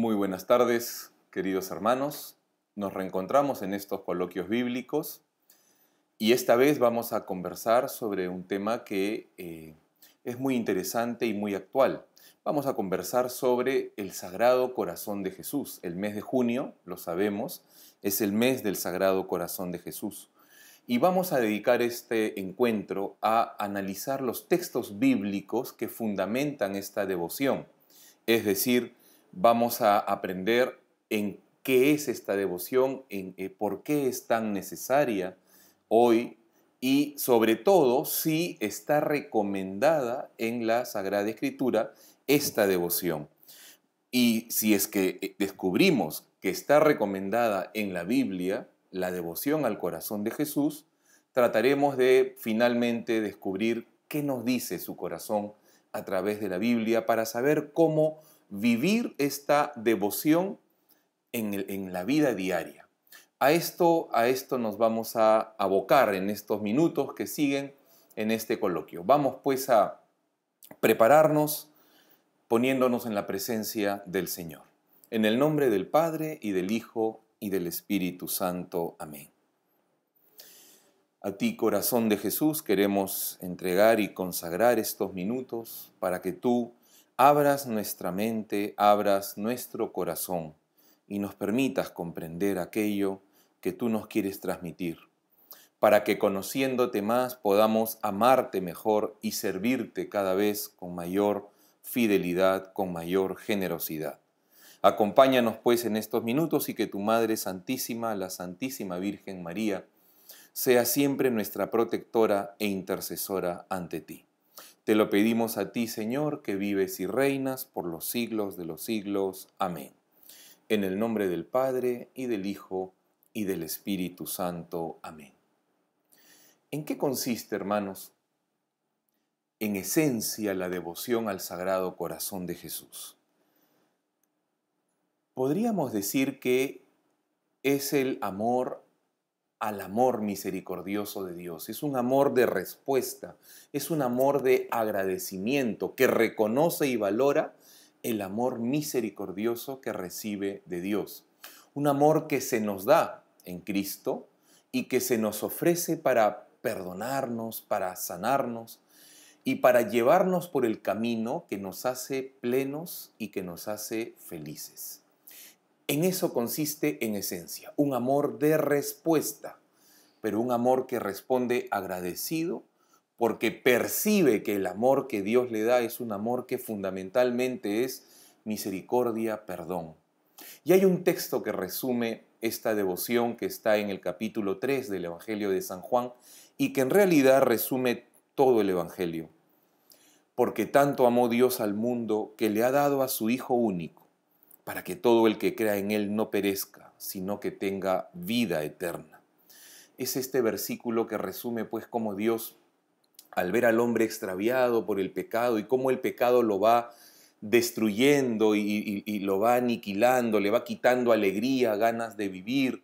Muy buenas tardes, queridos hermanos. Nos reencontramos en estos coloquios bíblicos y esta vez vamos a conversar sobre un tema que eh, es muy interesante y muy actual. Vamos a conversar sobre el Sagrado Corazón de Jesús. El mes de junio, lo sabemos, es el mes del Sagrado Corazón de Jesús. Y vamos a dedicar este encuentro a analizar los textos bíblicos que fundamentan esta devoción, es decir, vamos a aprender en qué es esta devoción, en eh, por qué es tan necesaria hoy y sobre todo si está recomendada en la Sagrada Escritura esta devoción. Y si es que eh, descubrimos que está recomendada en la Biblia la devoción al corazón de Jesús, trataremos de finalmente descubrir qué nos dice su corazón a través de la Biblia para saber cómo vivir esta devoción en, la vida diaria. A esto, a esto nos vamos a abocar en estos minutos que siguen en este coloquio. Vamos pues a prepararnos poniéndonos en la presencia del Señor. En el nombre del Padre y del Hijo y del Espíritu Santo. Amén. A ti, corazón de Jesús, queremos entregar y consagrar estos minutos para que tú abras nuestra mente, abras nuestro corazón y nos permitas comprender aquello que tú nos quieres transmitir, para que conociéndote más podamos amarte mejor y servirte cada vez con mayor fidelidad, con mayor generosidad. Acompáñanos pues en estos minutos y que tu Madre Santísima, la Santísima Virgen María, sea siempre nuestra protectora e intercesora ante ti. Te lo pedimos a ti, Señor, que vives y reinas por los siglos de los siglos. Amén. En el nombre del Padre, y del Hijo, y del Espíritu Santo. Amén. ¿En qué consiste, hermanos? En esencia la devoción al Sagrado Corazón de Jesús. Podríamos decir que es el amor al amor misericordioso de Dios. Es un amor de respuesta, es un amor de agradecimiento que reconoce y valora el amor misericordioso que recibe de Dios. Un amor que se nos da en Cristo y que se nos ofrece para perdonarnos, para sanarnos y para llevarnos por el camino que nos hace plenos y que nos hace felices. En eso consiste en esencia, un amor de respuesta, pero un amor que responde agradecido porque percibe que el amor que Dios le da es un amor que fundamentalmente es misericordia, perdón. Y hay un texto que resume esta devoción que está en el capítulo 3 del Evangelio de San Juan y que en realidad resume todo el Evangelio. Porque tanto amó Dios al mundo que le ha dado a su Hijo único para que todo el que crea en Él no perezca, sino que tenga vida eterna. Es este versículo que resume pues cómo Dios, al ver al hombre extraviado por el pecado y cómo el pecado lo va destruyendo y, y lo va aniquilando, le va quitando alegría, ganas de vivir,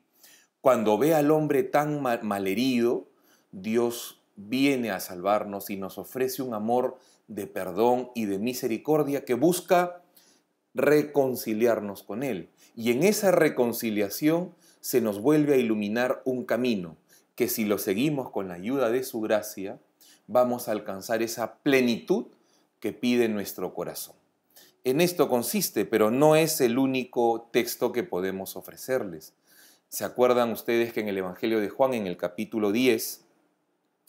cuando ve al hombre tan malherido, Dios viene a salvarnos y nos ofrece un amor de perdón y de misericordia que busca reconciliarnos con Él. Y en esa reconciliación se nos vuelve a iluminar un camino que si lo seguimos con la ayuda de su gracia, vamos a alcanzar esa plenitud que pide nuestro corazón. En esto consiste, pero no es el único texto que podemos ofrecerles. ¿Se acuerdan ustedes que en el Evangelio de Juan, en el capítulo 10,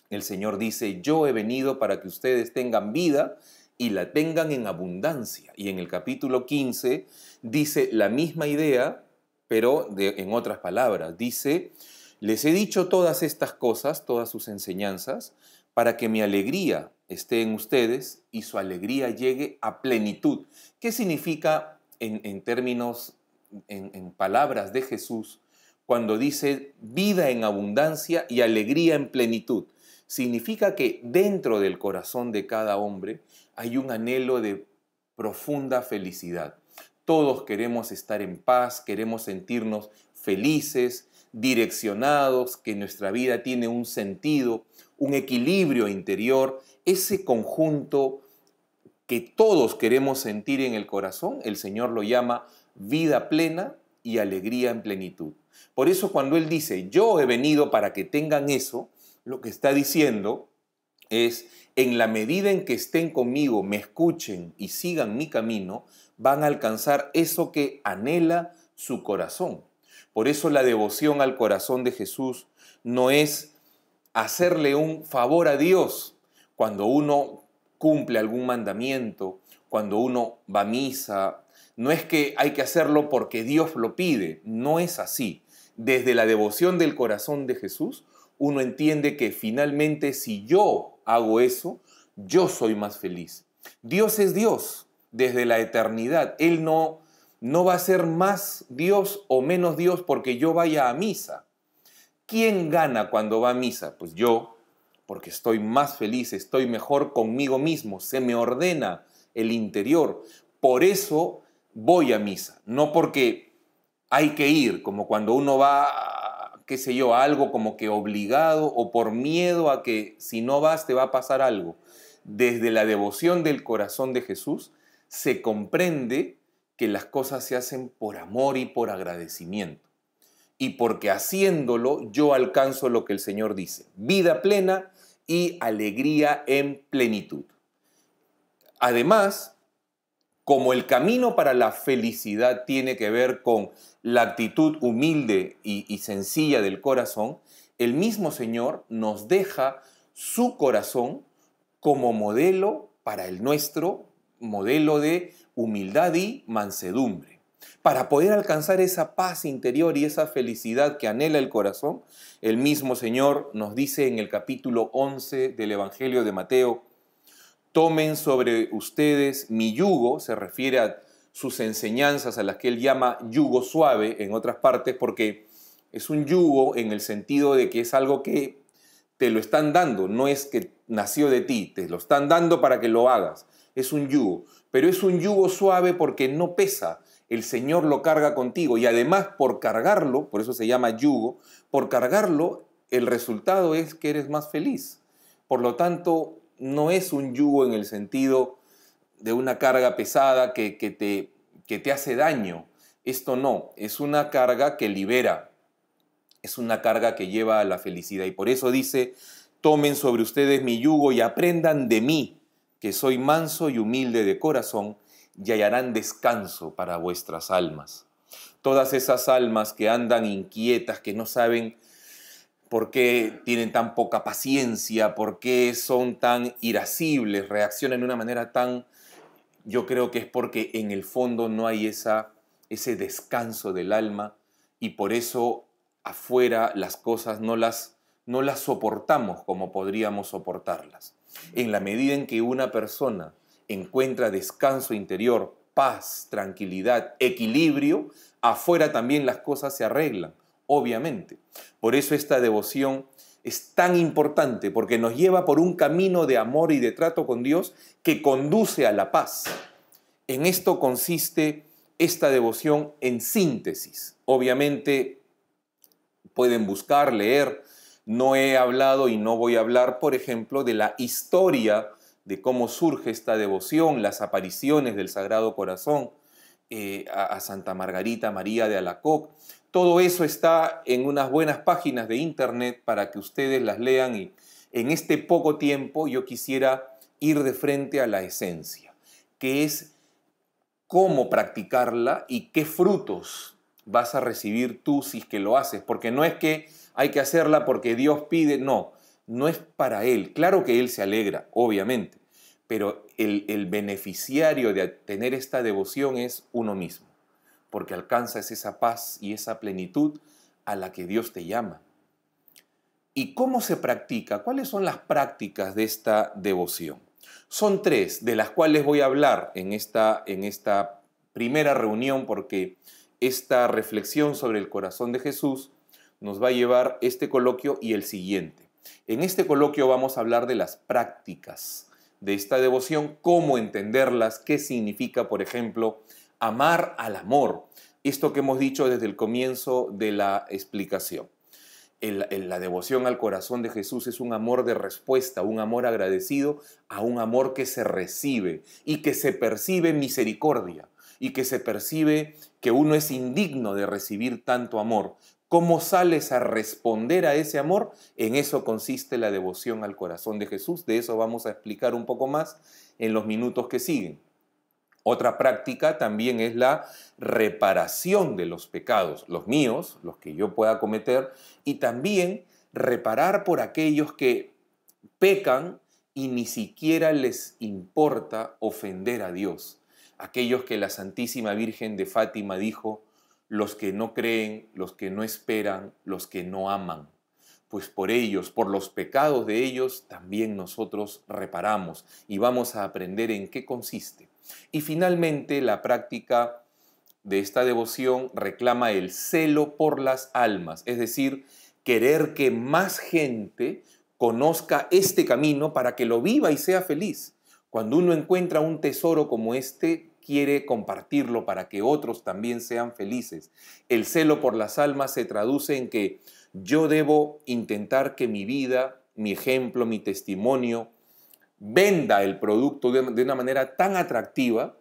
el Señor dice, yo he venido para que ustedes tengan vida y la tengan en abundancia. Y en el capítulo 15 dice la misma idea, pero en otras palabras. Dice, les he dicho todas estas cosas, todas sus enseñanzas, para que mi alegría esté en ustedes y su alegría llegue a plenitud. ¿Qué significa en, términos, en palabras de Jesús, cuando dice vida en abundancia y alegría en plenitud? Significa que dentro del corazón de cada hombre, hay un anhelo de profunda felicidad. Todos queremos estar en paz, queremos sentirnos felices, direccionados, que nuestra vida tiene un sentido, un equilibrio interior, ese conjunto que todos queremos sentir en el corazón, el Señor lo llama vida plena y alegría en plenitud. Por eso cuando Él dice, yo he venido para que tengan eso, lo que está diciendo es en la medida en que estén conmigo, me escuchen y sigan mi camino, van a alcanzar eso que anhela su corazón. Por eso la devoción al corazón de Jesús no es hacerle un favor a Dios cuando uno cumple algún mandamiento, cuando uno va a misa. No es que hay que hacerlo porque Dios lo pide, no es así. Desde la devoción del corazón de Jesús, uno entiende que finalmente si yo hago eso, yo soy más feliz. Dios es Dios desde la eternidad. Él no, no va a ser más Dios o menos Dios porque yo vaya a misa. ¿Quién gana cuando va a misa? Pues yo, porque estoy más feliz, estoy mejor conmigo mismo, se me ordena el interior. Por eso voy a misa, no porque hay que ir, como cuando uno va a qué sé yo, algo como que obligado o por miedo a que si no vas te va a pasar algo. Desde la devoción del corazón de Jesús se comprende que las cosas se hacen por amor y por agradecimiento. Y porque haciéndolo yo alcanzo lo que el Señor dice, vida plena y alegría en plenitud. Además, como el camino para la felicidad tiene que ver con la actitud humilde y, sencilla del corazón, el mismo Señor nos deja su corazón como modelo para el nuestro, modelo de humildad y mansedumbre. Para poder alcanzar esa paz interior y esa felicidad que anhela el corazón, el mismo Señor nos dice en el capítulo 11 del Evangelio de Mateo, Tomen sobre ustedes mi yugo, se refiere a sus enseñanzas a las que él llama yugo suave en otras partes, porque es un yugo en el sentido de que es algo que te lo están dando, no es que nació de ti, te lo están dando para que lo hagas, es un yugo, pero es un yugo suave porque no pesa, el Señor lo carga contigo y además por cargarlo, por eso se llama yugo, por cargarlo el resultado es que eres más feliz. Por lo tanto, no es un yugo en el sentido de una carga pesada que, que, te, te hace daño. Esto no, es una carga que libera, es una carga que lleva a la felicidad. Y por eso dice, tomen sobre ustedes mi yugo y aprendan de mí, que soy manso y humilde de corazón, y hallarán descanso para vuestras almas. Todas esas almas que andan inquietas, que no saben por qué tienen tan poca paciencia, por qué son tan irascibles, reaccionan de una manera tan... Yo creo que es porque en el fondo no hay esa, ese descanso del alma y por eso afuera las cosas no las, no las soportamos como podríamos soportarlas. En la medida en que una persona encuentra descanso interior, paz, tranquilidad, equilibrio, afuera también las cosas se arreglan obviamente. Por eso esta devoción es tan importante, porque nos lleva por un camino de amor y de trato con Dios que conduce a la paz. En esto consiste esta devoción en síntesis. Obviamente pueden buscar, leer. No he hablado y no voy a hablar, por ejemplo, de la historia de cómo surge esta devoción, las apariciones del Sagrado Corazón eh, a, a Santa Margarita María de Alacoc, todo eso está en unas buenas páginas de internet para que ustedes las lean y en este poco tiempo yo quisiera ir de frente a la esencia, que es cómo practicarla y qué frutos vas a recibir tú si es que lo haces, porque no es que hay que hacerla porque Dios pide, no, no es para Él. Claro que Él se alegra, obviamente, pero el, el beneficiario de tener esta devoción es uno mismo porque alcanzas esa paz y esa plenitud a la que Dios te llama. ¿Y cómo se practica? ¿Cuáles son las prácticas de esta devoción? Son tres, de las cuales voy a hablar en esta, en esta primera reunión, porque esta reflexión sobre el corazón de Jesús nos va a llevar este coloquio y el siguiente. En este coloquio vamos a hablar de las prácticas de esta devoción, cómo entenderlas, qué significa, por ejemplo, amar al amor. Esto que hemos dicho desde el comienzo de la explicación. la devoción al corazón de Jesús es un amor de respuesta, un amor agradecido a un amor que se recibe y que se percibe misericordia y que se percibe que uno es indigno de recibir tanto amor. ¿Cómo sales a responder a ese amor? En eso consiste la devoción al corazón de Jesús. De eso vamos a explicar un poco más en los minutos que siguen. Otra práctica también es la reparación de los pecados, los míos, los que yo pueda cometer, y también reparar por aquellos que pecan y ni siquiera les importa ofender a Dios. Aquellos que la Santísima Virgen de Fátima dijo, los que no creen, los que no esperan, los que no aman. Pues por ellos, por los pecados de ellos, también nosotros reparamos y vamos a aprender en qué consiste y finalmente, la práctica de esta devoción reclama el celo por las almas, es decir, querer que más gente conozca este camino para que lo viva y sea feliz. Cuando uno encuentra un tesoro como este, quiere compartirlo para que otros también sean felices. El celo por las almas se traduce en que yo debo intentar que mi vida, mi ejemplo, mi testimonio, venda el producto de, una manera tan atractiva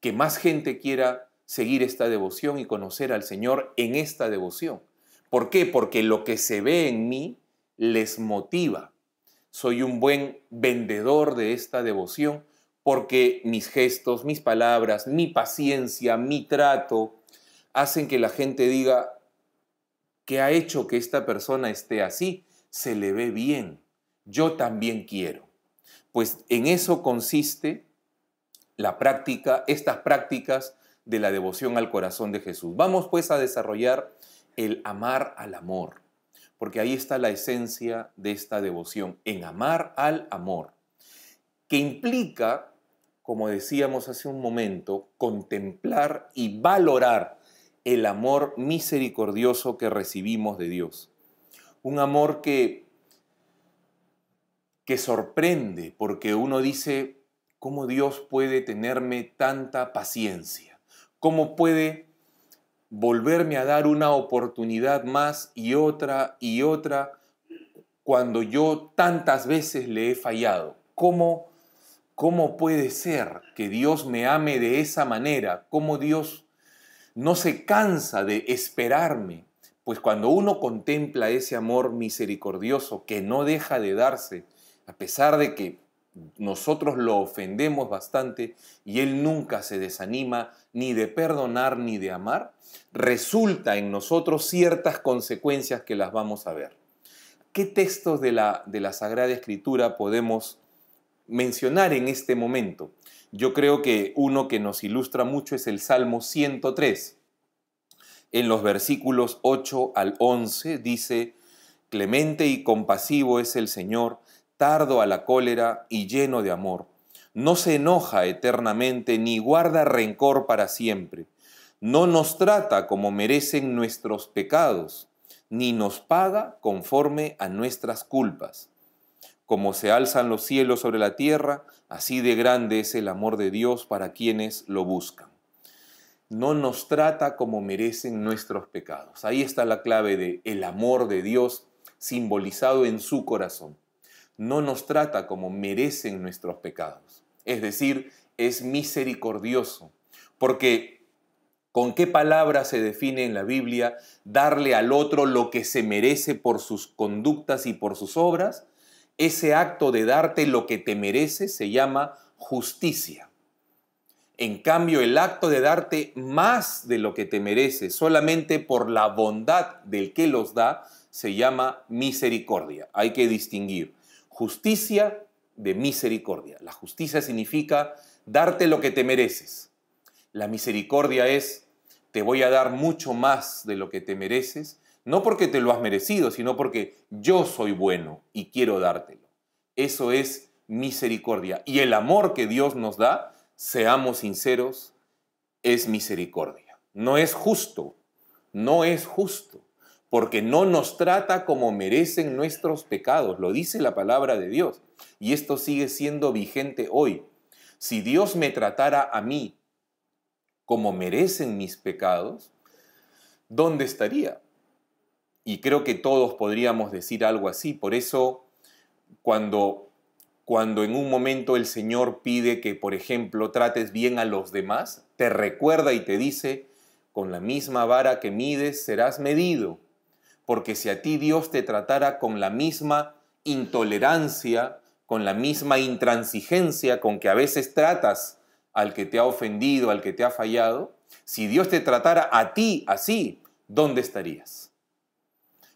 que más gente quiera seguir esta devoción y conocer al Señor en esta devoción. ¿Por qué? Porque lo que se ve en mí les motiva. Soy un buen vendedor de esta devoción porque mis gestos, mis palabras, mi paciencia, mi trato hacen que la gente diga que ha hecho que esta persona esté así, se le ve bien, yo también quiero. Pues en eso consiste la práctica, estas prácticas de la devoción al corazón de Jesús. Vamos pues a desarrollar el amar al amor, porque ahí está la esencia de esta devoción, en amar al amor, que implica, como decíamos hace un momento, contemplar y valorar el amor misericordioso que recibimos de Dios. Un amor que que sorprende porque uno dice, ¿cómo Dios puede tenerme tanta paciencia? ¿Cómo puede volverme a dar una oportunidad más y otra y otra cuando yo tantas veces le he fallado? ¿Cómo, cómo puede ser que Dios me ame de esa manera? ¿Cómo Dios no se cansa de esperarme? Pues cuando uno contempla ese amor misericordioso que no deja de darse, a pesar de que nosotros lo ofendemos bastante y Él nunca se desanima ni de perdonar ni de amar, resulta en nosotros ciertas consecuencias que las vamos a ver. ¿Qué textos de la, de la Sagrada Escritura podemos mencionar en este momento? Yo creo que uno que nos ilustra mucho es el Salmo 103. En los versículos 8 al 11 dice, Clemente y compasivo es el Señor tardo a la cólera y lleno de amor. No se enoja eternamente ni guarda rencor para siempre. No nos trata como merecen nuestros pecados, ni nos paga conforme a nuestras culpas. Como se alzan los cielos sobre la tierra, así de grande es el amor de Dios para quienes lo buscan. No nos trata como merecen nuestros pecados. Ahí está la clave de el amor de Dios simbolizado en su corazón no nos trata como merecen nuestros pecados. Es decir, es misericordioso, porque ¿con qué palabra se define en la Biblia darle al otro lo que se merece por sus conductas y por sus obras? Ese acto de darte lo que te merece se llama justicia. En cambio, el acto de darte más de lo que te merece solamente por la bondad del que los da se llama misericordia. Hay que distinguir justicia de misericordia. La justicia significa darte lo que te mereces. La misericordia es, te voy a dar mucho más de lo que te mereces, no porque te lo has merecido, sino porque yo soy bueno y quiero dártelo. Eso es misericordia. Y el amor que Dios nos da, seamos sinceros, es misericordia. No es justo, no es justo porque no nos trata como merecen nuestros pecados, lo dice la palabra de Dios. Y esto sigue siendo vigente hoy. Si Dios me tratara a mí como merecen mis pecados, ¿dónde estaría? Y creo que todos podríamos decir algo así. Por eso, cuando, cuando en un momento el Señor pide que, por ejemplo, trates bien a los demás, te recuerda y te dice, con la misma vara que mides serás medido porque si a ti Dios te tratara con la misma intolerancia, con la misma intransigencia con que a veces tratas al que te ha ofendido, al que te ha fallado, si Dios te tratara a ti así, ¿dónde estarías?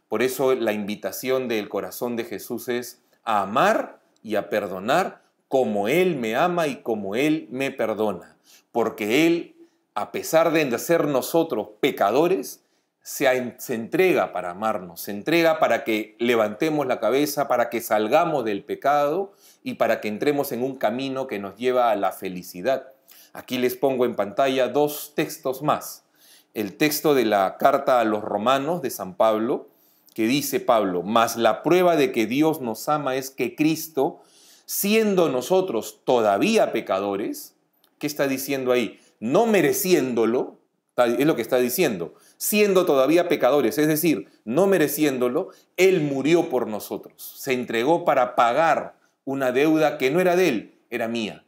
Por eso la invitación del corazón de Jesús es a amar y a perdonar como Él me ama y como Él me perdona. Porque Él, a pesar de ser nosotros pecadores, se, entrega para amarnos, se entrega para que levantemos la cabeza, para que salgamos del pecado y para que entremos en un camino que nos lleva a la felicidad. Aquí les pongo en pantalla dos textos más. El texto de la carta a los romanos de San Pablo, que dice Pablo, mas la prueba de que Dios nos ama es que Cristo, siendo nosotros todavía pecadores, ¿qué está diciendo ahí? No mereciéndolo, es lo que está diciendo, siendo todavía pecadores, es decir, no mereciéndolo, Él murió por nosotros, se entregó para pagar una deuda que no era de Él, era mía.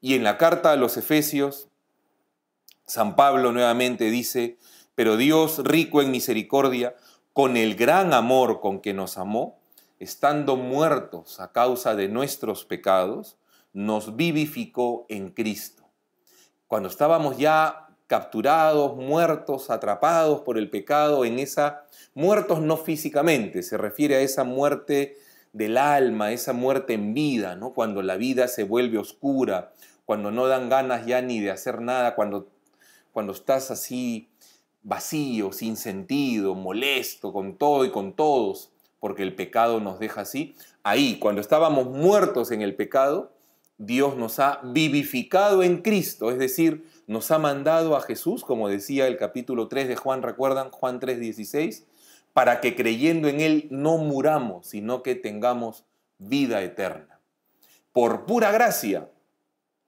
Y en la carta a los Efesios, San Pablo nuevamente dice, pero Dios rico en misericordia, con el gran amor con que nos amó, estando muertos a causa de nuestros pecados, nos vivificó en Cristo. Cuando estábamos ya capturados, muertos, atrapados por el pecado, en esa, muertos no físicamente, se refiere a esa muerte del alma, esa muerte en vida, ¿no? cuando la vida se vuelve oscura, cuando no dan ganas ya ni de hacer nada, cuando, cuando estás así vacío, sin sentido, molesto con todo y con todos, porque el pecado nos deja así. Ahí, cuando estábamos muertos en el pecado, Dios nos ha vivificado en Cristo, es decir, nos ha mandado a Jesús, como decía el capítulo 3 de Juan, recuerdan Juan 3:16, para que creyendo en Él no muramos, sino que tengamos vida eterna. Por pura gracia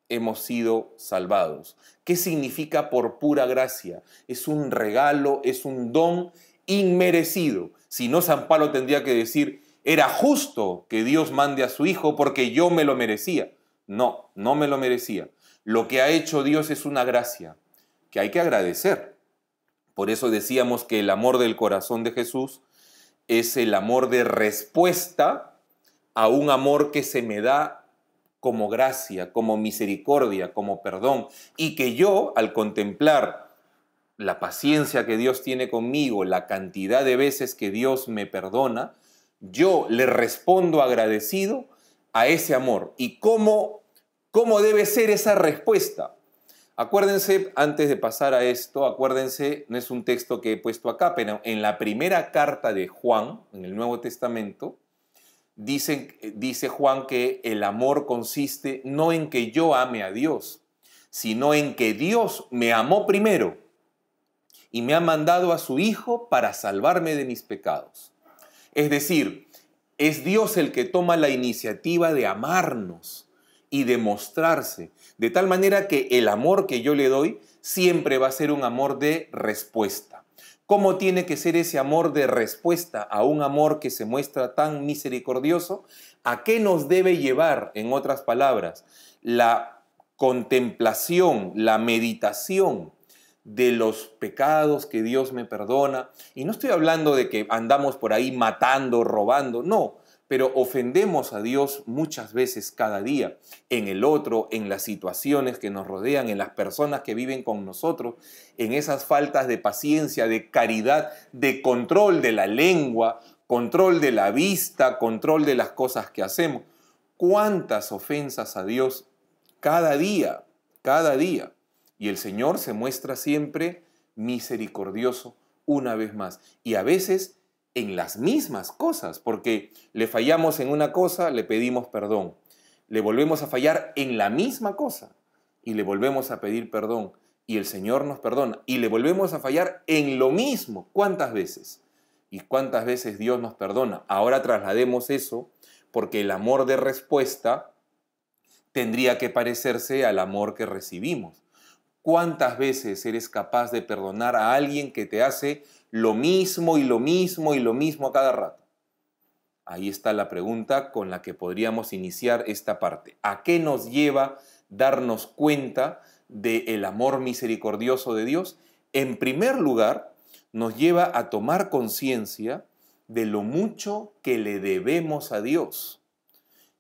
hemos sido salvados. ¿Qué significa por pura gracia? Es un regalo, es un don inmerecido. Si no, San Pablo tendría que decir, era justo que Dios mande a su Hijo porque yo me lo merecía. No, no me lo merecía. Lo que ha hecho Dios es una gracia que hay que agradecer. Por eso decíamos que el amor del corazón de Jesús es el amor de respuesta a un amor que se me da como gracia, como misericordia, como perdón, y que yo al contemplar la paciencia que Dios tiene conmigo, la cantidad de veces que Dios me perdona, yo le respondo agradecido a ese amor. ¿Y cómo ¿Cómo debe ser esa respuesta? Acuérdense, antes de pasar a esto, acuérdense, no es un texto que he puesto acá, pero en la primera carta de Juan, en el Nuevo Testamento, dice, dice Juan que el amor consiste no en que yo ame a Dios, sino en que Dios me amó primero y me ha mandado a su Hijo para salvarme de mis pecados. Es decir, es Dios el que toma la iniciativa de amarnos y demostrarse, de tal manera que el amor que yo le doy siempre va a ser un amor de respuesta. ¿Cómo tiene que ser ese amor de respuesta a un amor que se muestra tan misericordioso? ¿A qué nos debe llevar, en otras palabras, la contemplación, la meditación de los pecados que Dios me perdona? Y no estoy hablando de que andamos por ahí matando, robando, no, pero ofendemos a Dios muchas veces cada día, en el otro, en las situaciones que nos rodean, en las personas que viven con nosotros, en esas faltas de paciencia, de caridad, de control de la lengua, control de la vista, control de las cosas que hacemos. ¿Cuántas ofensas a Dios cada día, cada día? Y el Señor se muestra siempre misericordioso una vez más. Y a veces en las mismas cosas, porque le fallamos en una cosa, le pedimos perdón, le volvemos a fallar en la misma cosa y le volvemos a pedir perdón y el Señor nos perdona y le volvemos a fallar en lo mismo. ¿Cuántas veces? ¿Y cuántas veces Dios nos perdona? Ahora traslademos eso porque el amor de respuesta tendría que parecerse al amor que recibimos. ¿Cuántas veces eres capaz de perdonar a alguien que te hace lo mismo y lo mismo y lo mismo a cada rato? Ahí está la pregunta con la que podríamos iniciar esta parte. ¿A qué nos lleva darnos cuenta del el amor misericordioso de Dios? En primer lugar, nos lleva a tomar conciencia de lo mucho que le debemos a Dios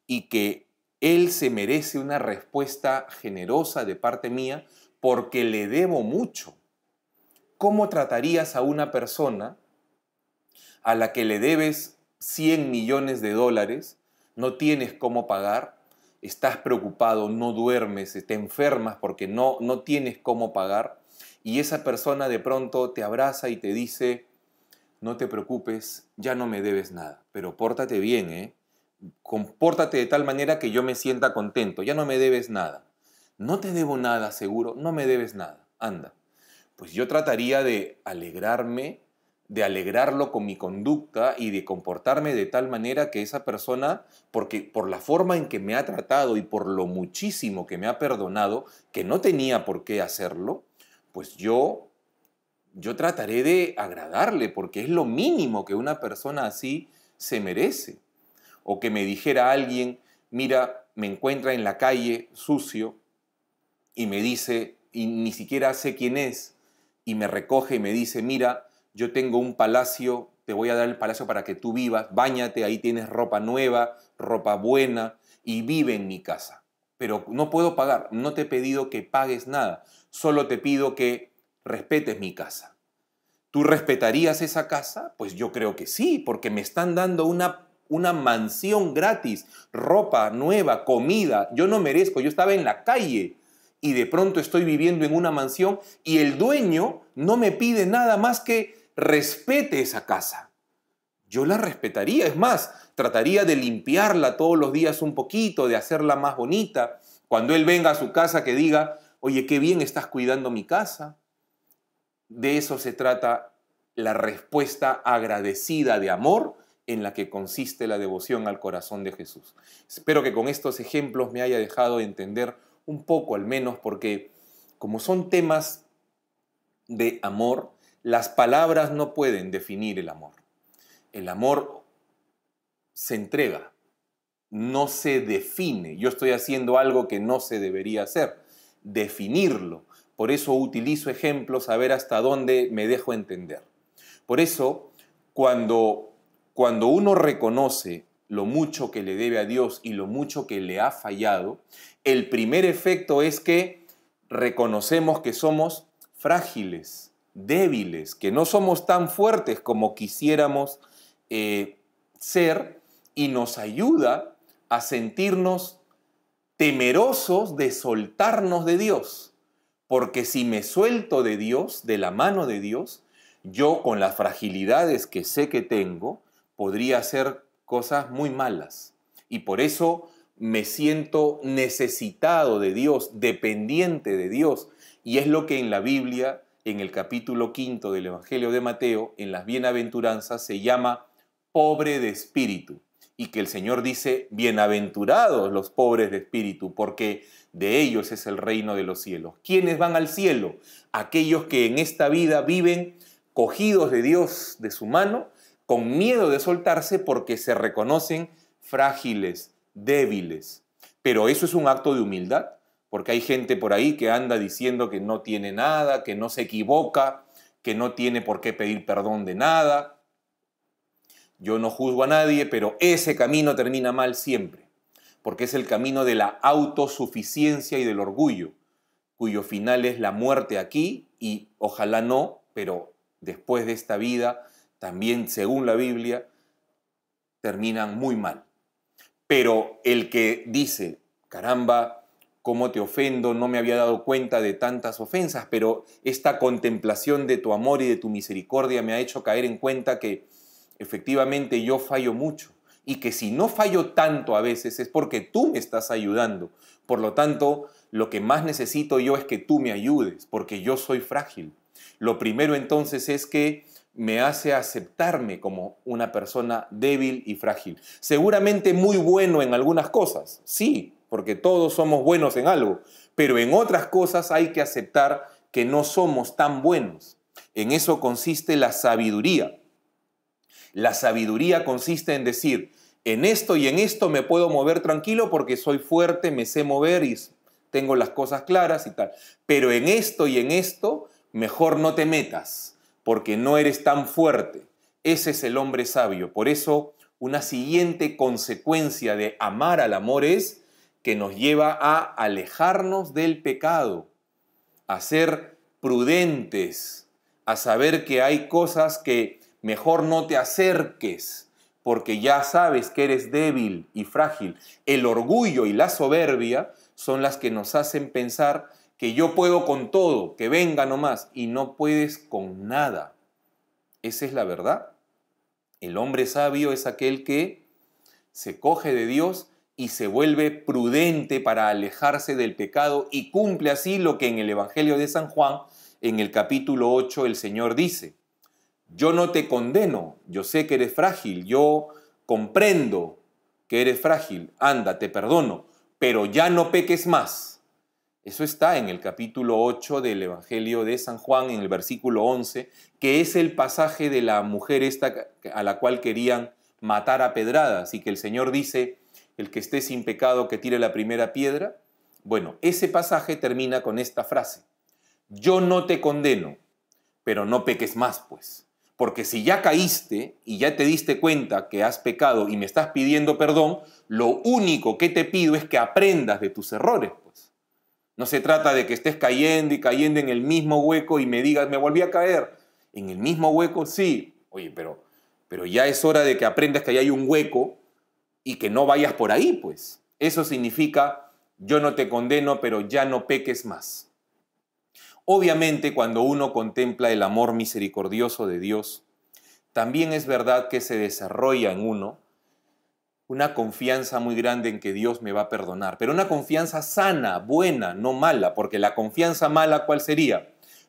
y que Él se merece una respuesta generosa de parte mía porque le debo mucho. ¿cómo tratarías a una persona a la que le debes 100 millones de dólares, no tienes cómo pagar, estás preocupado, no duermes, te enfermas porque no, no tienes cómo pagar, y esa persona de pronto te abraza y te dice, no te preocupes, ya no me debes nada, pero pórtate bien, ¿eh? Compórtate de tal manera que yo me sienta contento, ya no me debes nada. No te debo nada, seguro, no me debes nada. Anda, pues yo trataría de alegrarme, de alegrarlo con mi conducta y de comportarme de tal manera que esa persona, porque por la forma en que me ha tratado y por lo muchísimo que me ha perdonado, que no tenía por qué hacerlo, pues yo yo trataré de agradarle porque es lo mínimo que una persona así se merece. O que me dijera alguien, mira, me encuentra en la calle sucio y me dice, y ni siquiera sé quién es, y me recoge y me dice, mira, yo tengo un palacio, te voy a dar el palacio para que tú vivas, báñate, ahí tienes ropa nueva, ropa buena, y vive en mi casa. Pero no puedo pagar, no te he pedido que pagues nada, solo te pido que respetes mi casa. ¿Tú respetarías esa casa? Pues yo creo que sí, porque me están dando una, una mansión gratis, ropa nueva, comida. Yo no merezco, yo estaba en la calle y de pronto estoy viviendo en una mansión y el dueño no me pide nada más que respete esa casa. Yo la respetaría, es más, trataría de limpiarla todos los días un poquito, de hacerla más bonita. Cuando él venga a su casa que diga, oye, qué bien estás cuidando mi casa. De eso se trata la respuesta agradecida de amor en la que consiste la devoción al corazón de Jesús. Espero que con estos ejemplos me haya dejado entender un poco al menos, porque como son temas de amor, las palabras no pueden definir el amor. El amor se entrega, no se define. Yo estoy haciendo algo que no se debería hacer, definirlo. Por eso utilizo ejemplos a ver hasta dónde me dejo entender. Por eso, cuando, cuando uno reconoce lo mucho que le debe a Dios y lo mucho que le ha fallado, el primer efecto es que reconocemos que somos frágiles, débiles, que no somos tan fuertes como quisiéramos eh, ser y nos ayuda a sentirnos temerosos de soltarnos de Dios. Porque si me suelto de Dios, de la mano de Dios, yo con las fragilidades que sé que tengo, podría ser cosas muy malas. Y por eso me siento necesitado de Dios, dependiente de Dios. Y es lo que en la Biblia, en el capítulo quinto del Evangelio de Mateo, en las bienaventuranzas, se llama pobre de espíritu. Y que el Señor dice, bienaventurados los pobres de espíritu, porque de ellos es el reino de los cielos. ¿Quiénes van al cielo? Aquellos que en esta vida viven cogidos de Dios de su mano con miedo de soltarse porque se reconocen frágiles, débiles. Pero eso es un acto de humildad, porque hay gente por ahí que anda diciendo que no tiene nada, que no se equivoca, que no tiene por qué pedir perdón de nada. Yo no juzgo a nadie, pero ese camino termina mal siempre, porque es el camino de la autosuficiencia y del orgullo, cuyo final es la muerte aquí y ojalá no, pero después de esta vida también según la Biblia, terminan muy mal. Pero el que dice, caramba, cómo te ofendo, no me había dado cuenta de tantas ofensas, pero esta contemplación de tu amor y de tu misericordia me ha hecho caer en cuenta que efectivamente yo fallo mucho y que si no fallo tanto a veces es porque tú me estás ayudando. Por lo tanto, lo que más necesito yo es que tú me ayudes, porque yo soy frágil. Lo primero entonces es que me hace aceptarme como una persona débil y frágil. Seguramente muy bueno en algunas cosas, sí, porque todos somos buenos en algo, pero en otras cosas hay que aceptar que no somos tan buenos. En eso consiste la sabiduría. La sabiduría consiste en decir, en esto y en esto me puedo mover tranquilo porque soy fuerte, me sé mover y tengo las cosas claras y tal. Pero en esto y en esto, mejor no te metas porque no eres tan fuerte. Ese es el hombre sabio. Por eso, una siguiente consecuencia de amar al amor es que nos lleva a alejarnos del pecado, a ser prudentes, a saber que hay cosas que mejor no te acerques, porque ya sabes que eres débil y frágil. El orgullo y la soberbia son las que nos hacen pensar que yo puedo con todo, que venga nomás, y no puedes con nada. Esa es la verdad. El hombre sabio es aquel que se coge de Dios y se vuelve prudente para alejarse del pecado y cumple así lo que en el Evangelio de San Juan, en el capítulo 8, el Señor dice, yo no te condeno, yo sé que eres frágil, yo comprendo que eres frágil, anda, te perdono, pero ya no peques más eso está en el capítulo 8 del Evangelio de San Juan, en el versículo 11, que es el pasaje de la mujer esta a la cual querían matar a pedradas y que el Señor dice, el que esté sin pecado que tire la primera piedra. Bueno, ese pasaje termina con esta frase, yo no te condeno, pero no peques más, pues, porque si ya caíste y ya te diste cuenta que has pecado y me estás pidiendo perdón, lo único que te pido es que aprendas de tus errores, pues no se trata de que estés cayendo y cayendo en el mismo hueco y me digas, me volví a caer. En el mismo hueco, sí. Oye, pero, pero ya es hora de que aprendas que hay un hueco y que no vayas por ahí, pues. Eso significa, yo no te condeno, pero ya no peques más. Obviamente, cuando uno contempla el amor misericordioso de Dios, también es verdad que se desarrolla en uno una confianza muy grande en que Dios me va a perdonar, pero una confianza sana, buena, no mala, porque la confianza mala, ¿cuál sería?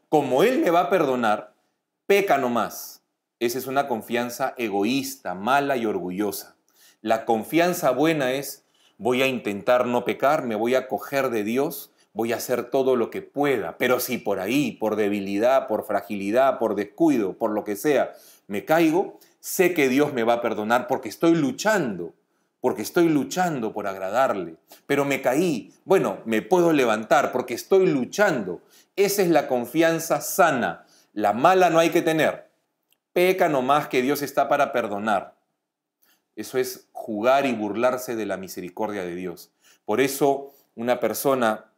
Como Él me va a perdonar, peca no más. Esa es una confianza egoísta, mala y orgullosa. La confianza buena es, voy a intentar no pecar, me voy a coger de Dios, voy a hacer todo lo que pueda, pero si por ahí, por debilidad, por fragilidad, por descuido, por lo que sea, me caigo, sé que Dios me va a perdonar porque estoy luchando porque estoy luchando por agradarle. Pero me caí, bueno, me puedo levantar porque estoy luchando. Esa es la confianza sana. La mala no hay que tener. Peca más que Dios está para perdonar. Eso es jugar y burlarse de la misericordia de Dios. Por eso una persona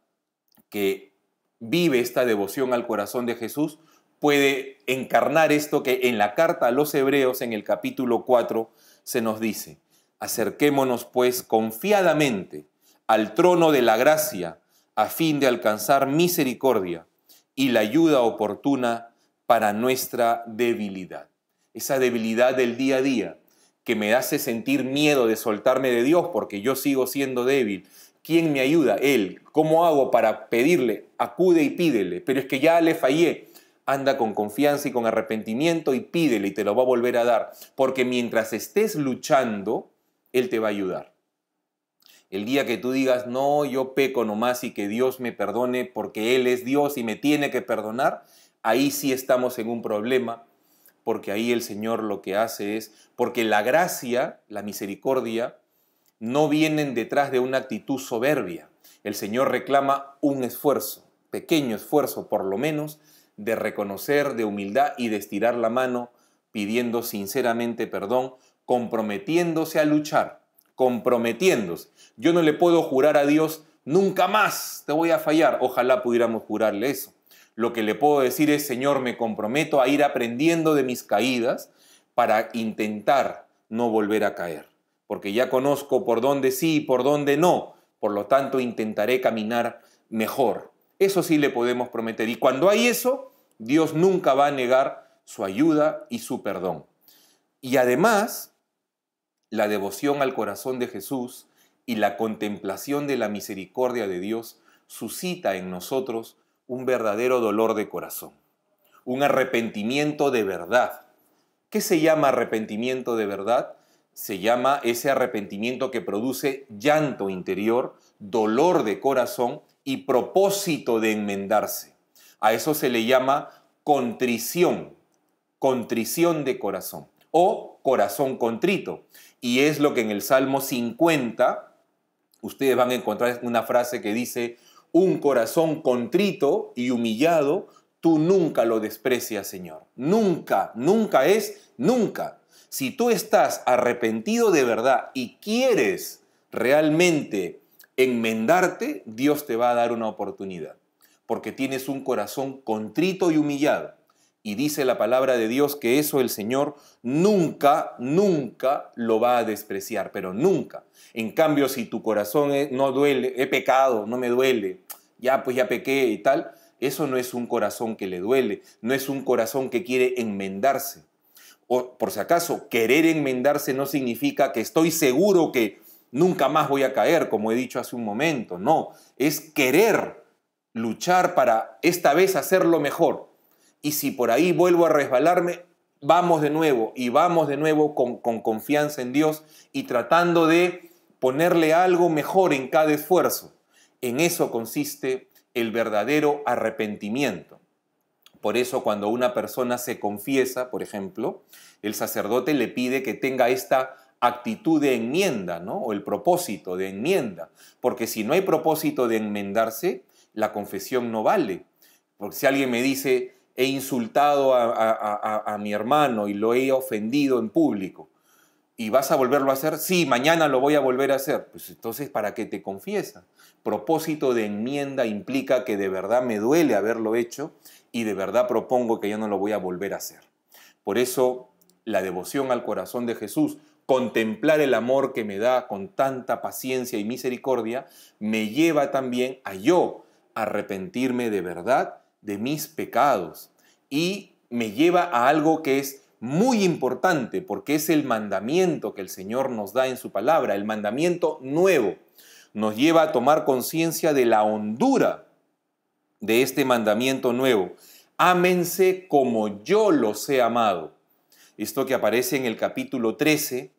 que vive esta devoción al corazón de Jesús puede encarnar esto que en la carta a los hebreos en el capítulo 4 se nos dice. Acerquémonos, pues, confiadamente al trono de la gracia, a fin de alcanzar misericordia y la ayuda oportuna para nuestra debilidad. Esa debilidad del día a día que me hace sentir miedo de soltarme de Dios porque yo sigo siendo débil. ¿Quién me ayuda? Él. ¿Cómo hago para pedirle? Acude y pídele. Pero es que ya le fallé anda con confianza y con arrepentimiento y pídele y te lo va a volver a dar. Porque mientras estés luchando, él te va a ayudar. El día que tú digas, no, yo peco nomás y que Dios me perdone porque Él es Dios y me tiene que perdonar, ahí sí estamos en un problema, porque ahí el Señor lo que hace es, porque la gracia, la misericordia, no vienen detrás de una actitud soberbia. El Señor reclama un esfuerzo, pequeño esfuerzo por lo menos, de reconocer, de humildad y de estirar la mano pidiendo sinceramente perdón comprometiéndose a luchar, comprometiéndose. Yo no le puedo jurar a Dios, nunca más te voy a fallar. Ojalá pudiéramos jurarle eso. Lo que le puedo decir es, Señor, me comprometo a ir aprendiendo de mis caídas para intentar no volver a caer, porque ya conozco por dónde sí y por dónde no, por lo tanto intentaré caminar mejor. Eso sí le podemos prometer. Y cuando hay eso, Dios nunca va a negar su ayuda y su perdón. Y además, la devoción al corazón de Jesús y la contemplación de la misericordia de Dios suscita en nosotros un verdadero dolor de corazón, un arrepentimiento de verdad. ¿Qué se llama arrepentimiento de verdad? Se llama ese arrepentimiento que produce llanto interior, dolor de corazón y propósito de enmendarse. A eso se le llama contrición, contrición de corazón o corazón contrito. Y es lo que en el Salmo 50 ustedes van a encontrar una frase que dice, un corazón contrito y humillado, tú nunca lo desprecias, Señor. Nunca, nunca es, nunca. Si tú estás arrepentido de verdad y quieres realmente enmendarte, Dios te va a dar una oportunidad, porque tienes un corazón contrito y humillado. Y dice la palabra de Dios que eso el Señor nunca, nunca lo va a despreciar, pero nunca. En cambio, si tu corazón eh, no duele, he pecado, no me duele, ya pues ya pequé y tal, eso no es un corazón que le duele, no es un corazón que quiere enmendarse. O por si acaso, querer enmendarse no significa que estoy seguro que nunca más voy a caer, como he dicho hace un momento, no, es querer luchar para esta vez hacerlo mejor y si por ahí vuelvo a resbalarme, vamos de nuevo y vamos de nuevo con, confianza en Dios y tratando de ponerle algo mejor en cada esfuerzo. En eso consiste el verdadero arrepentimiento. Por eso cuando una persona se confiesa, por ejemplo, el sacerdote le pide que tenga esta actitud de enmienda, ¿no? O el propósito de enmienda. Porque si no hay propósito de enmendarse, la confesión no vale. Porque si alguien me dice, he insultado a, mi hermano y lo he ofendido en público. ¿Y vas a volverlo a hacer? Sí, mañana lo voy a volver a hacer. Pues entonces, ¿para qué te confiesa? Propósito de enmienda implica que de verdad me duele haberlo hecho y de verdad propongo que ya no lo voy a volver a hacer. Por eso, la devoción al corazón de Jesús, contemplar el amor que me da con tanta paciencia y misericordia, me lleva también a yo arrepentirme de verdad de mis pecados y me lleva a algo que es muy importante porque es el mandamiento que el Señor nos da en su palabra, el mandamiento nuevo. Nos lleva a tomar conciencia de la hondura de este mandamiento nuevo. Ámense como yo los he amado. Esto que aparece en el capítulo 13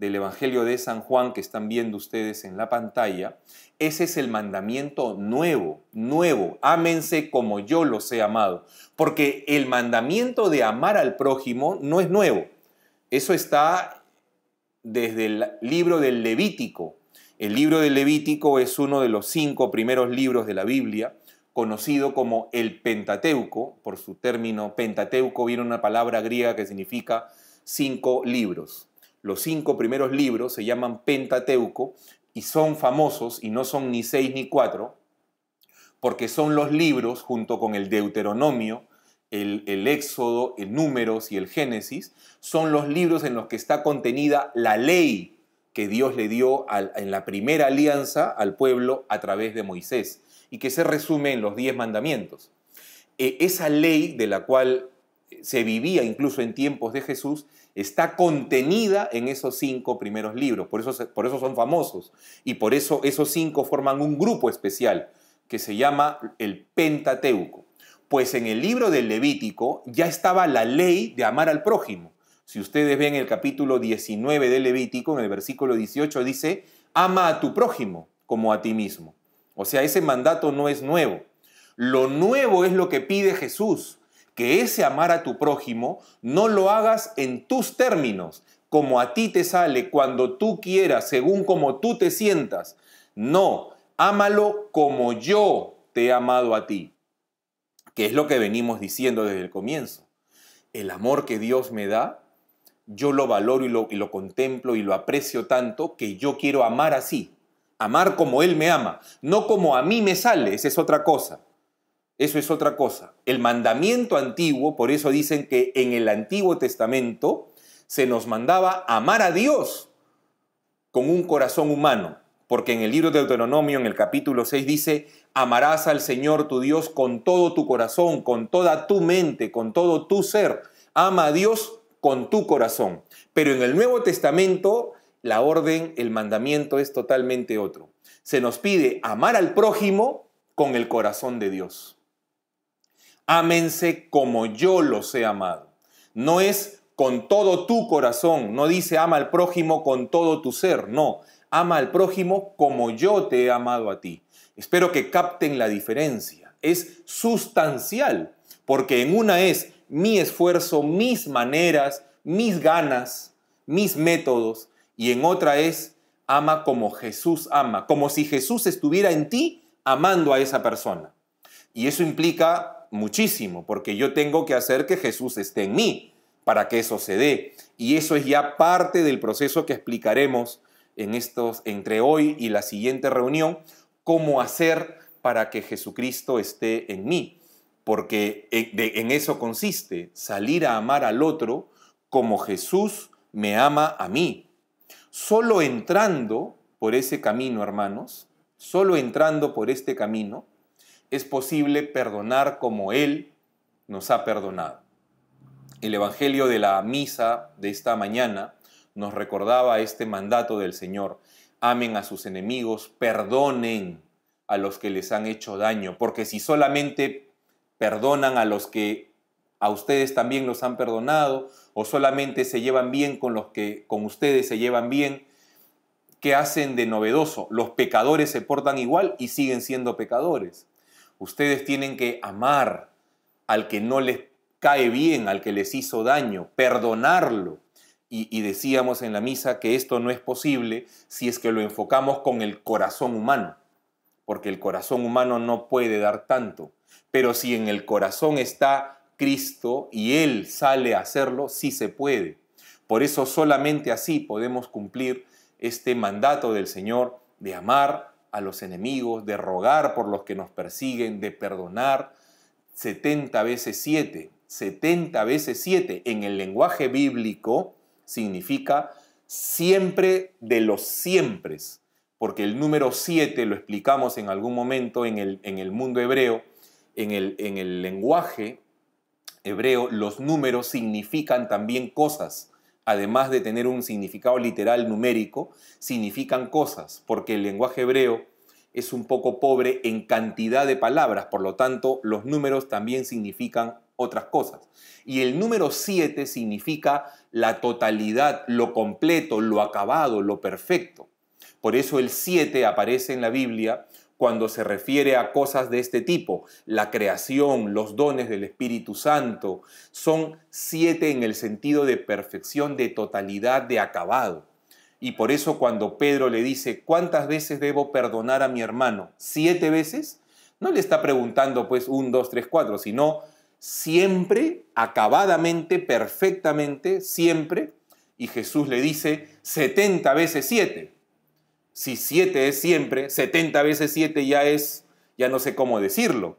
del Evangelio de San Juan que están viendo ustedes en la pantalla, ese es el mandamiento nuevo, nuevo. Ámense como yo los he amado. Porque el mandamiento de amar al prójimo no es nuevo. Eso está desde el libro del Levítico. El libro del Levítico es uno de los cinco primeros libros de la Biblia, conocido como el Pentateuco. Por su término Pentateuco viene una palabra griega que significa cinco libros. Los cinco primeros libros se llaman Pentateuco y son famosos y no son ni seis ni cuatro, porque son los libros junto con el Deuteronomio, el, Éxodo, el Números y el Génesis, son los libros en los que está contenida la ley que Dios le dio en la primera alianza al pueblo a través de Moisés y que se resume en los diez mandamientos. E, esa ley de la cual se vivía incluso en tiempos de Jesús está contenida en esos cinco primeros libros. Por eso, por eso son famosos. Y por eso esos cinco forman un grupo especial que se llama el Pentateuco. Pues en el libro del Levítico ya estaba la ley de amar al prójimo. Si ustedes ven el capítulo 19 del Levítico, en el versículo 18 dice, ama a tu prójimo como a ti mismo. O sea, ese mandato no es nuevo. Lo nuevo es lo que pide Jesús que ese amar a tu prójimo no lo hagas en tus términos, como a ti te sale, cuando tú quieras, según como tú te sientas. No, ámalo como yo te he amado a ti, que es lo que venimos diciendo desde el comienzo. El amor que Dios me da, yo lo valoro y lo, contemplo y lo aprecio tanto que yo quiero amar así, amar como Él me ama, no como a mí me sale, esa es otra cosa. Eso es otra cosa. El mandamiento antiguo, por eso dicen que en el Antiguo Testamento se nos mandaba amar a Dios con un corazón humano, porque en el libro de Deuteronomio, en el capítulo 6, dice, amarás al Señor tu Dios con todo tu corazón, con toda tu mente, con todo tu ser. Ama a Dios con tu corazón. Pero en el Nuevo Testamento, la orden, el mandamiento es totalmente otro. Se nos pide amar al prójimo con el corazón de Dios ámense como yo los he amado. No es con todo tu corazón, no dice ama al prójimo con todo tu ser, no, ama al prójimo como yo te he amado a ti. Espero que capten la diferencia, es sustancial, porque en una es mi esfuerzo, mis maneras, mis ganas, mis métodos, y en otra es ama como Jesús ama, como si Jesús estuviera en ti amando a esa persona. Y eso implica muchísimo, porque yo tengo que hacer que Jesús esté en mí para que eso se dé. Y eso es ya parte del proceso que explicaremos en estos, entre hoy y la siguiente reunión, cómo hacer para que Jesucristo esté en mí. Porque eh, en eso consiste, salir a amar al otro como Jesús me ama a mí. Solo entrando por ese camino, hermanos, solo entrando por este camino, es posible perdonar como Él nos ha perdonado. El Evangelio de la misa de esta mañana nos recordaba este mandato del Señor. Amen a sus enemigos, perdonen a los que les han hecho daño, porque si solamente perdonan a los que a ustedes también los han perdonado, o solamente se llevan bien con los que con ustedes se llevan bien, ¿qué hacen de novedoso? Los pecadores se portan igual y siguen siendo pecadores. Ustedes tienen que amar al que no les cae bien, al que les hizo daño, perdonarlo. Y, decíamos en la misa que esto no es posible si es que lo enfocamos con el corazón humano, porque el corazón humano no puede dar tanto. Pero si en el corazón está Cristo y Él sale a hacerlo, sí se puede. Por eso solamente así podemos cumplir este mandato del Señor de amar a los enemigos, de rogar por los que nos persiguen, de perdonar 70 veces 7. 70 veces 7 en el lenguaje bíblico significa siempre de los siempre, porque el número 7 lo explicamos en algún momento en el, en el mundo hebreo, en el, en el lenguaje hebreo, los números significan también cosas además de tener un significado literal numérico, significan cosas, porque el lenguaje hebreo es un poco pobre en cantidad de palabras, por lo tanto los números también significan otras cosas. Y el número 7 significa la totalidad, lo completo, lo acabado, lo perfecto. Por eso el 7 aparece en la Biblia cuando se refiere a cosas de este tipo. La creación, los dones del Espíritu Santo, son siete en el sentido de perfección, de totalidad, de acabado. Y por eso cuando Pedro le dice, ¿cuántas veces debo perdonar a mi hermano? ¿Siete veces? No le está preguntando pues un, dos, tres, cuatro, sino siempre, acabadamente, perfectamente, siempre. Y Jesús le dice, setenta veces siete si 7 es siempre, 70 veces 7 ya es, ya no sé cómo decirlo.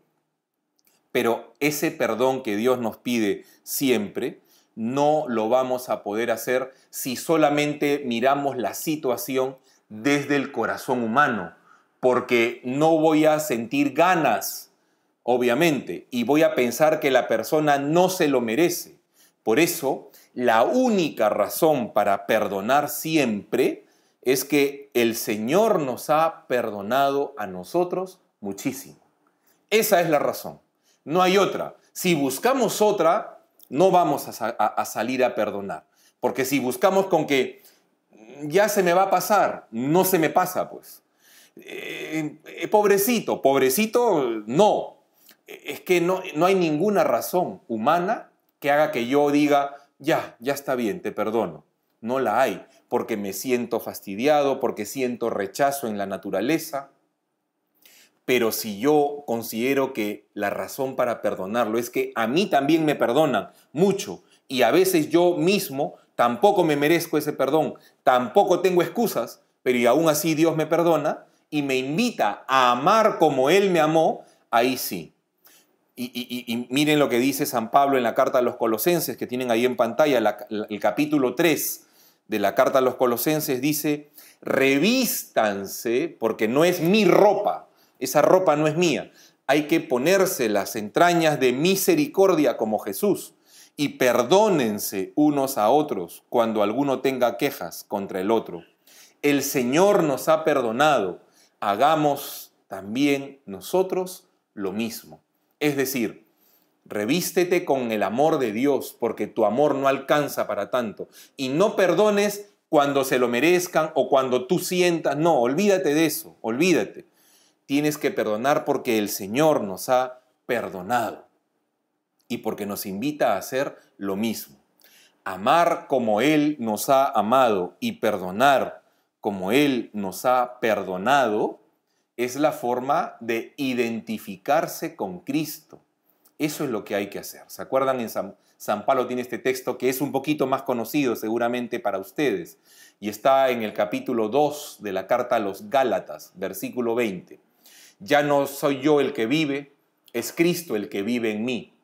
Pero ese perdón que Dios nos pide siempre, no lo vamos a poder hacer si solamente miramos la situación desde el corazón humano, porque no voy a sentir ganas, obviamente, y voy a pensar que la persona no se lo merece. Por eso, la única razón para perdonar siempre es que el Señor nos ha perdonado a nosotros muchísimo. Esa es la razón. No hay otra. Si buscamos otra, no vamos a, salir a perdonar. Porque si buscamos con que ya se me va a pasar, no se me pasa, pues. Eh, eh, pobrecito, pobrecito, no. Es que no, no hay ninguna razón humana que haga que yo diga, ya, ya está bien, te perdono. No la hay porque me siento fastidiado, porque siento rechazo en la naturaleza. Pero si yo considero que la razón para perdonarlo es que a mí también me perdonan mucho y a veces yo mismo tampoco me merezco ese perdón, tampoco tengo excusas, pero y aún así Dios me perdona y me invita a amar como Él me amó, ahí sí. Y, miren lo que dice San Pablo en la carta a los Colosenses que tienen ahí en pantalla, el capítulo 3, de la carta a los colosenses dice, revístanse, porque no es mi ropa, esa ropa no es mía. Hay que ponerse las entrañas de misericordia como Jesús y perdónense unos a otros cuando alguno tenga quejas contra el otro. El Señor nos ha perdonado, hagamos también nosotros lo mismo. Es decir, Revístete con el amor de Dios, porque tu amor no alcanza para tanto. Y no perdones cuando se lo merezcan o cuando tú sientas. No, olvídate de eso, olvídate. Tienes que perdonar porque el Señor nos ha perdonado y porque nos invita a hacer lo mismo. Amar como Él nos ha amado y perdonar como Él nos ha perdonado es la forma de identificarse con Cristo eso es lo que hay que hacer. ¿Se acuerdan? En San, Pablo tiene este texto que es un poquito más conocido seguramente para ustedes y está en el capítulo 2 de la carta a los Gálatas, versículo 20. Ya no soy yo el que vive, es Cristo el que vive en mí.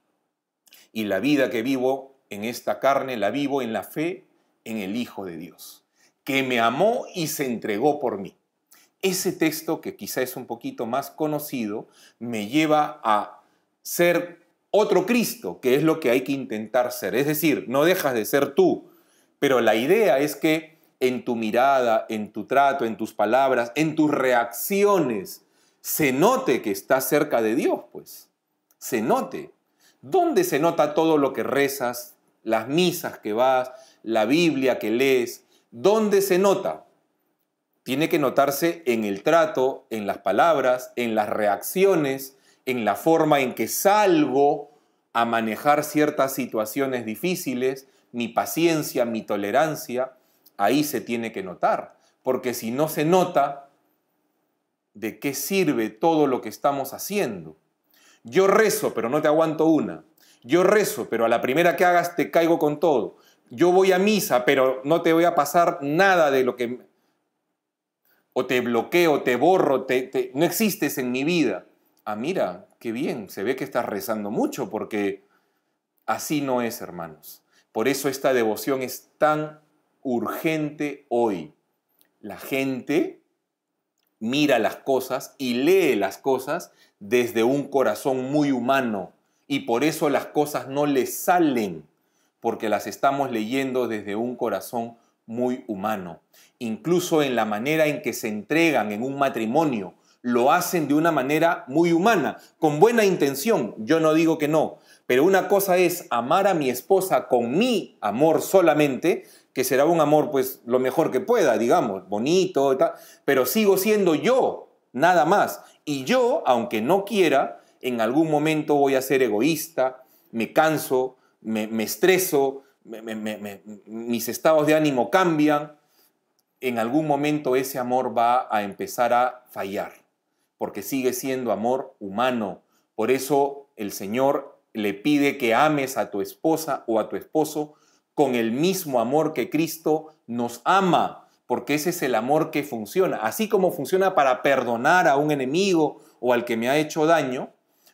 Y la vida que vivo en esta carne la vivo en la fe en el Hijo de Dios, que me amó y se entregó por mí. Ese texto, que quizá es un poquito más conocido, me lleva a ser otro Cristo, que es lo que hay que intentar ser. Es decir, no dejas de ser tú, pero la idea es que en tu mirada, en tu trato, en tus palabras, en tus reacciones, se note que estás cerca de Dios, pues. Se note. ¿Dónde se nota todo lo que rezas, las misas que vas, la Biblia que lees? ¿Dónde se nota? Tiene que notarse en el trato, en las palabras, en las reacciones, en la forma en que salgo a manejar ciertas situaciones difíciles, mi paciencia, mi tolerancia, ahí se tiene que notar, porque si no se nota, ¿de qué sirve todo lo que estamos haciendo? Yo rezo, pero no te aguanto una. Yo rezo, pero a la primera que hagas te caigo con todo. Yo voy a misa, pero no te voy a pasar nada de lo que... O te bloqueo, te borro, no existes en mi vida ah, mira, qué bien, se ve que estás rezando mucho porque así no es, hermanos. Por eso esta devoción es tan urgente hoy. La gente mira las cosas y lee las cosas desde un corazón muy humano y por eso las cosas no le salen, porque las estamos leyendo desde un corazón muy humano. Incluso en la manera en que se entregan en un matrimonio, lo hacen de una manera muy humana, con buena intención, yo no digo que no, pero una cosa es amar a mi esposa con mi amor solamente, que será un amor pues lo mejor que pueda, digamos, bonito, pero sigo siendo yo, nada más. Y yo, aunque no quiera, en algún momento voy a ser egoísta, me canso, me, me estreso, mis estados de ánimo cambian, en algún momento ese amor va a empezar a fallar porque sigue siendo amor humano. Por eso el Señor le pide que ames a tu esposa o a tu esposo con el mismo amor que Cristo nos ama, porque ese es el amor que funciona. Así como funciona para perdonar a un enemigo o al que me ha hecho daño,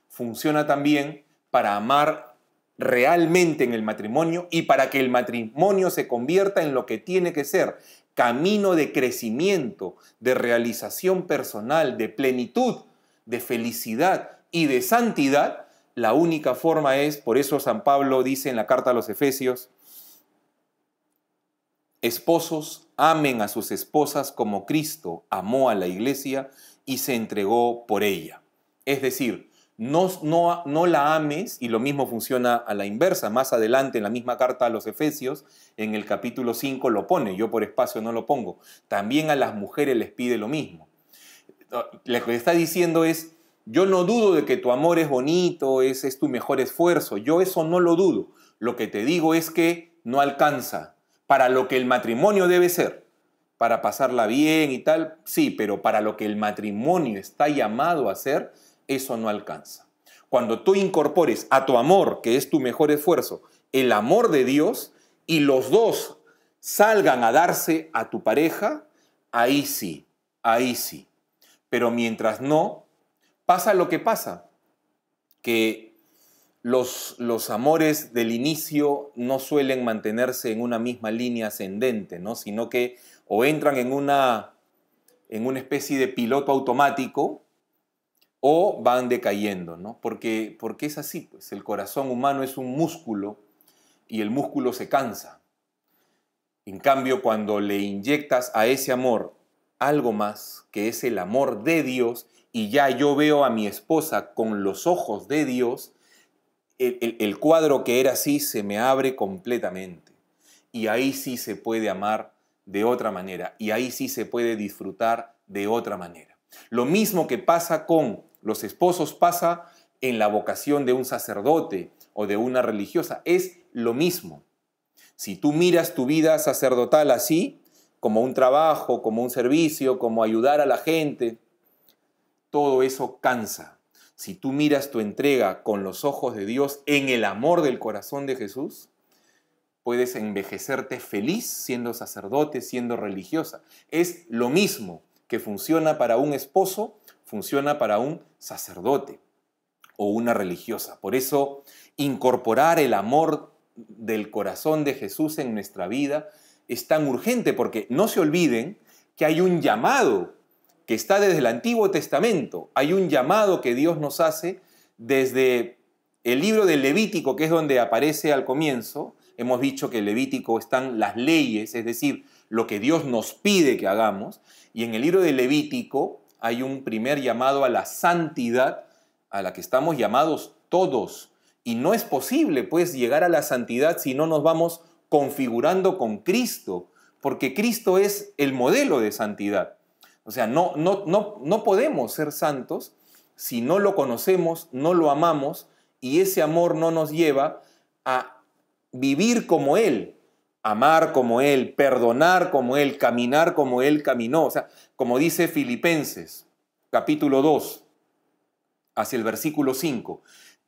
funciona también para amar realmente en el matrimonio y para que el matrimonio se convierta en lo que tiene que ser, camino de crecimiento, de realización personal, de plenitud, de felicidad y de santidad, la única forma es, por eso San Pablo dice en la carta a los Efesios, esposos amen a sus esposas como Cristo amó a la iglesia y se entregó por ella. Es decir, no, la ames, y lo mismo funciona a la inversa. Más adelante, en la misma carta a los Efesios, en el capítulo 5 lo pone, yo por espacio no lo pongo. También a las mujeres les pide lo mismo. Lo que está diciendo es, yo no dudo de que tu amor es bonito, ese es tu mejor esfuerzo, yo eso no lo dudo. Lo que te digo es que no alcanza para lo que el matrimonio debe ser. Para pasarla bien y tal, sí, pero para lo que el matrimonio está llamado a ser, eso no alcanza. Cuando tú incorpores a tu amor, que es tu mejor esfuerzo, el amor de Dios y los dos salgan a darse a tu pareja, ahí sí, ahí sí. Pero mientras no, pasa lo que pasa, que los, los amores del inicio no suelen mantenerse en una misma línea ascendente, ¿no? sino que o entran en una, en una especie de piloto automático o van decayendo, ¿no? Porque, porque es así, pues el corazón humano es un músculo y el músculo se cansa. En cambio, cuando le inyectas a ese amor algo más, que es el amor de Dios, y ya yo veo a mi esposa con los ojos de Dios, el, el cuadro que era así se me abre completamente. Y ahí sí se puede amar de otra manera, y ahí sí se puede disfrutar de otra manera. Lo mismo que pasa con los esposos pasa en la vocación de un sacerdote o de una religiosa. Es lo mismo. Si tú miras tu vida sacerdotal así, como un trabajo, como un servicio, como ayudar a la gente, todo eso cansa. Si tú miras tu entrega con los ojos de Dios en el amor del corazón de Jesús, puedes envejecerte feliz siendo sacerdote, siendo religiosa. Es lo mismo que funciona para un esposo funciona para un sacerdote o una religiosa. Por eso, incorporar el amor del corazón de Jesús en nuestra vida es tan urgente, porque no se olviden que hay un llamado que está desde el Antiguo Testamento, hay un llamado que Dios nos hace desde el libro del Levítico, que es donde aparece al comienzo, hemos dicho que en Levítico están las leyes, es decir, lo que Dios nos pide que hagamos, y en el libro de Levítico hay un primer llamado a la santidad a la que estamos llamados todos. Y no es posible, pues, llegar a la santidad si no nos vamos configurando con Cristo, porque Cristo es el modelo de santidad. O sea, no, no, no, no podemos ser santos si no lo conocemos, no lo amamos, y ese amor no nos lleva a vivir como Él, amar como Él, perdonar como Él, caminar como Él caminó. O sea, como dice Filipenses capítulo 2, hacia el versículo 5,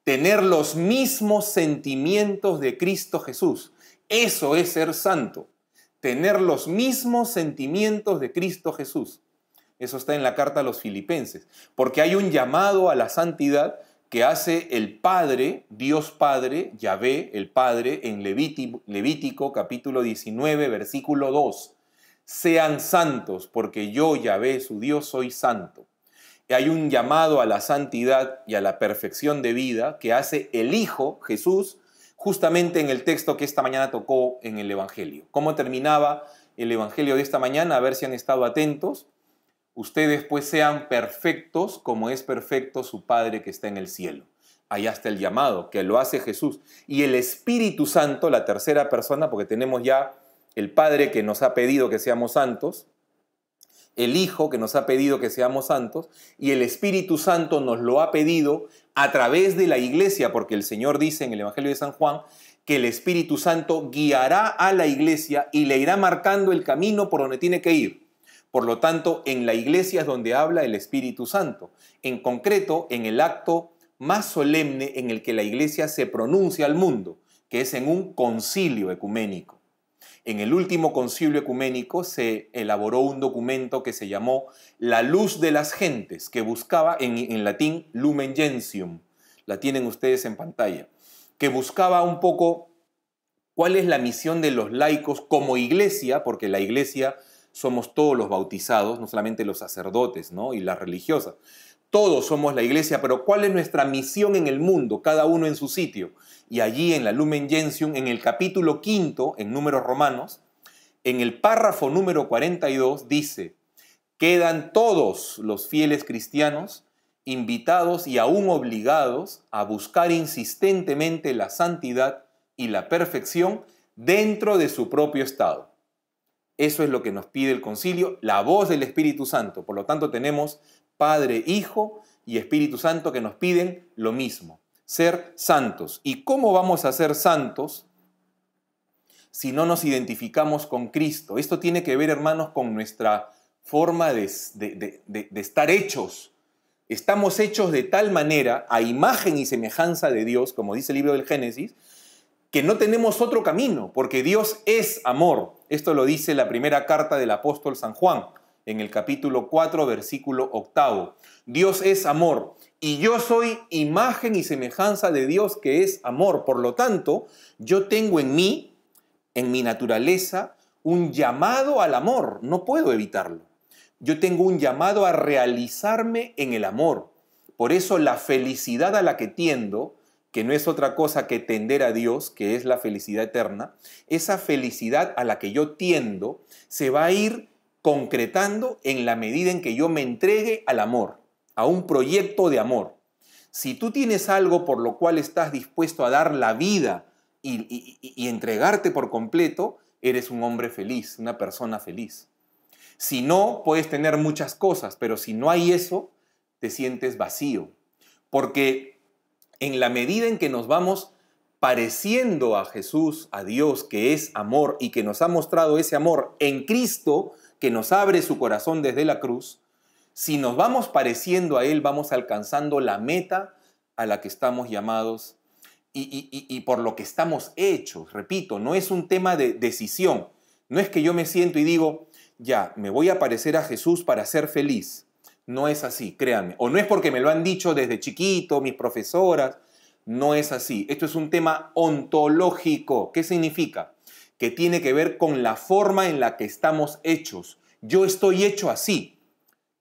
tener los mismos sentimientos de Cristo Jesús. Eso es ser santo, tener los mismos sentimientos de Cristo Jesús. Eso está en la carta a los filipenses, porque hay un llamado a la santidad que hace el Padre, Dios Padre, Yahvé, el Padre, en Levítico, Levítico capítulo 19, versículo 2. Sean santos, porque yo, Yahvé, su Dios, soy santo. Hay un llamado a la santidad y a la perfección de vida que hace el Hijo, Jesús, justamente en el texto que esta mañana tocó en el Evangelio. ¿Cómo terminaba el Evangelio de esta mañana? A ver si han estado atentos ustedes pues sean perfectos como es perfecto su Padre que está en el cielo. Allá está el llamado, que lo hace Jesús. Y el Espíritu Santo, la tercera persona, porque tenemos ya el Padre que nos ha pedido que seamos santos, el Hijo que nos ha pedido que seamos santos, y el Espíritu Santo nos lo ha pedido a través de la iglesia, porque el Señor dice en el Evangelio de San Juan que el Espíritu Santo guiará a la iglesia y le irá marcando el camino por donde tiene que ir. Por lo tanto, en la iglesia es donde habla el Espíritu Santo, en concreto en el acto más solemne en el que la iglesia se pronuncia al mundo, que es en un concilio ecuménico. En el último concilio ecuménico se elaboró un documento que se llamó La luz de las gentes, que buscaba en, en latín Lumen Gentium, la tienen ustedes en pantalla, que buscaba un poco cuál es la misión de los laicos como iglesia, porque la iglesia somos todos los bautizados, no solamente los sacerdotes ¿no? y las religiosas. Todos somos la iglesia, pero ¿cuál es nuestra misión en el mundo? Cada uno en su sitio. Y allí en la Lumen Gentium, en el capítulo quinto, en números romanos, en el párrafo número 42 dice, quedan todos los fieles cristianos invitados y aún obligados a buscar insistentemente la santidad y la perfección dentro de su propio estado. Eso es lo que nos pide el concilio, la voz del Espíritu Santo. Por lo tanto, tenemos Padre, Hijo y Espíritu Santo que nos piden lo mismo, ser santos. ¿Y cómo vamos a ser santos si no nos identificamos con Cristo? Esto tiene que ver, hermanos, con nuestra forma de, estar hechos. Estamos hechos de tal manera, a imagen y semejanza de Dios, como dice el libro del Génesis, que no tenemos otro camino, porque Dios es amor. Esto lo dice la primera carta del apóstol San Juan, en el capítulo 4, versículo 8. Dios es amor, y yo soy imagen y semejanza de Dios que es amor. Por lo tanto, yo tengo en mí, en mi naturaleza, un llamado al amor. No puedo evitarlo. Yo tengo un llamado a realizarme en el amor. Por eso la felicidad a la que tiendo, que no es otra cosa que tender a Dios, que es la felicidad eterna, esa felicidad a la que yo tiendo se va a ir concretando en la medida en que yo me entregue al amor, a un proyecto de amor. Si tú tienes algo por lo cual estás dispuesto a dar la vida y, entregarte por completo, eres un hombre feliz, una persona feliz. Si no, puedes tener muchas cosas, pero si no hay eso, te sientes vacío. Porque en la medida en que nos vamos pareciendo a Jesús, a Dios, que es amor y que nos ha mostrado ese amor en Cristo, que nos abre su corazón desde la cruz, si nos vamos pareciendo a Él, vamos alcanzando la meta a la que estamos llamados y, por lo que estamos hechos. Repito, no es un tema de decisión. No es que yo me siento y digo, ya, me voy a parecer a Jesús para ser feliz. No es así, créanme. O no es porque me lo han dicho desde chiquito, mis profesoras. No es así. Esto es un tema ontológico. ¿Qué significa? Que tiene que ver con la forma en la que estamos hechos. Yo estoy hecho así.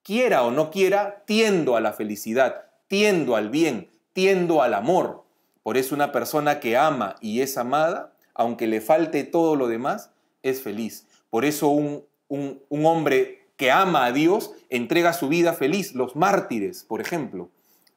Quiera o no quiera, tiendo a la felicidad, tiendo al bien, tiendo al amor. Por eso una persona que ama y es amada, aunque le falte todo lo demás, es feliz. Por eso un, un, un hombre que ama a Dios entrega su vida feliz. Los mártires, por ejemplo,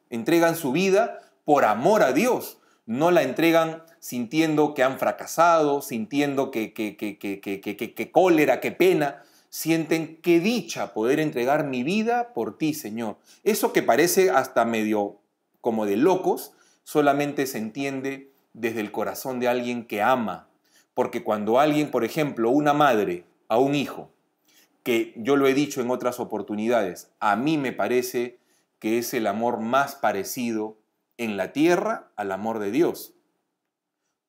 entregan su vida por amor a Dios. No la entregan sintiendo que han fracasado, sintiendo que, que, cólera, que pena. Sienten que dicha poder entregar mi vida por ti, Señor. Eso que parece hasta medio como de locos, solamente se entiende desde el corazón de alguien que ama. Porque cuando alguien, por ejemplo, una madre a un hijo, que yo lo he dicho en otras oportunidades, a mí me parece que es el amor más parecido en la tierra al amor de Dios.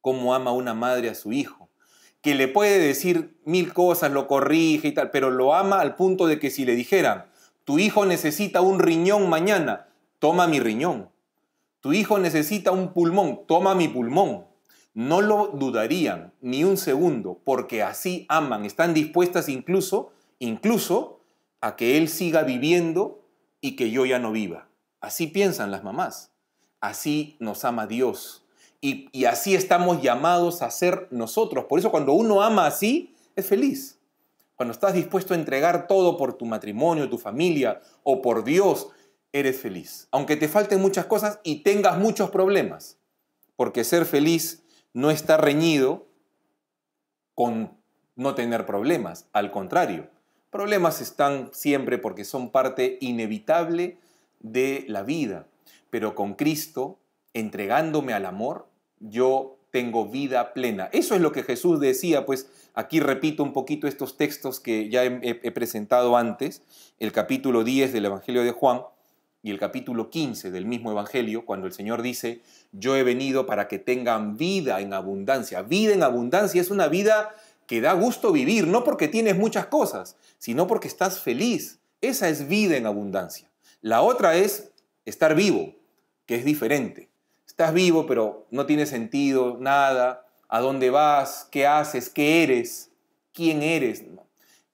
Cómo ama una madre a su hijo, que le puede decir mil cosas, lo corrige y tal, pero lo ama al punto de que si le dijeran, tu hijo necesita un riñón mañana, toma mi riñón. Tu hijo necesita un pulmón, toma mi pulmón. No lo dudarían ni un segundo, porque así aman, están dispuestas incluso incluso a que él siga viviendo y que yo ya no viva. Así piensan las mamás. Así nos ama Dios. Y, así estamos llamados a ser nosotros. Por eso cuando uno ama así, es feliz. Cuando estás dispuesto a entregar todo por tu matrimonio, tu familia o por Dios, eres feliz. Aunque te falten muchas cosas y tengas muchos problemas. Porque ser feliz no está reñido con no tener problemas. Al contrario, Problemas están siempre porque son parte inevitable de la vida, pero con Cristo, entregándome al amor, yo tengo vida plena. Eso es lo que Jesús decía, pues aquí repito un poquito estos textos que ya he, presentado antes, el capítulo 10 del Evangelio de Juan y el capítulo 15 del mismo Evangelio, cuando el Señor dice, yo he venido para que tengan vida en abundancia. Vida en abundancia es una vida que da gusto vivir, no porque tienes muchas cosas, sino porque estás feliz. Esa es vida en abundancia. La otra es estar vivo, que es diferente. Estás vivo, pero no tiene sentido, nada, a dónde vas, qué haces, qué eres, quién eres.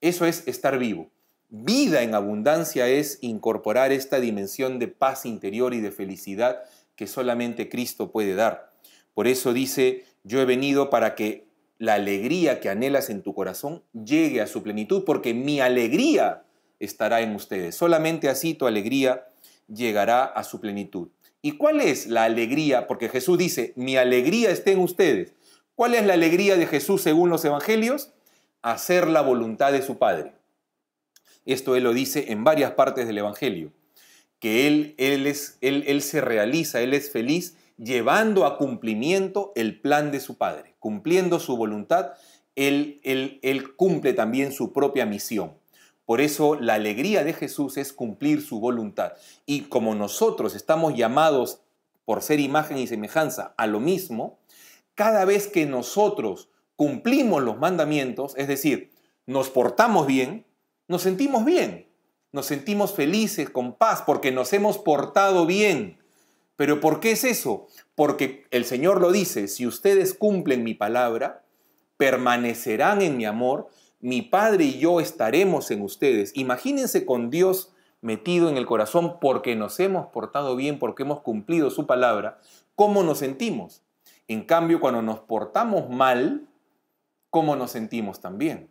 Eso es estar vivo. Vida en abundancia es incorporar esta dimensión de paz interior y de felicidad que solamente Cristo puede dar. Por eso dice, yo he venido para que la alegría que anhelas en tu corazón llegue a su plenitud, porque mi alegría estará en ustedes. Solamente así tu alegría llegará a su plenitud. ¿Y cuál es la alegría? Porque Jesús dice, mi alegría esté en ustedes. ¿Cuál es la alegría de Jesús según los evangelios? Hacer la voluntad de su Padre. Esto Él lo dice en varias partes del Evangelio, que Él, él, es, él se realiza, Él es feliz llevando a cumplimiento el plan de su Padre, cumpliendo su voluntad, él, cumple también su propia misión. Por eso la alegría de Jesús es cumplir su voluntad. Y como nosotros estamos llamados por ser imagen y semejanza a lo mismo, cada vez que nosotros cumplimos los mandamientos, es decir, nos portamos bien, nos sentimos bien, nos sentimos felices, con paz, porque nos hemos portado bien, ¿Pero por qué es eso? Porque el Señor lo dice, si ustedes cumplen mi palabra, permanecerán en mi amor, mi Padre y yo estaremos en ustedes. Imagínense con Dios metido en el corazón porque nos hemos portado bien, porque hemos cumplido su palabra, ¿cómo nos sentimos? En cambio, cuando nos portamos mal, ¿cómo nos sentimos también?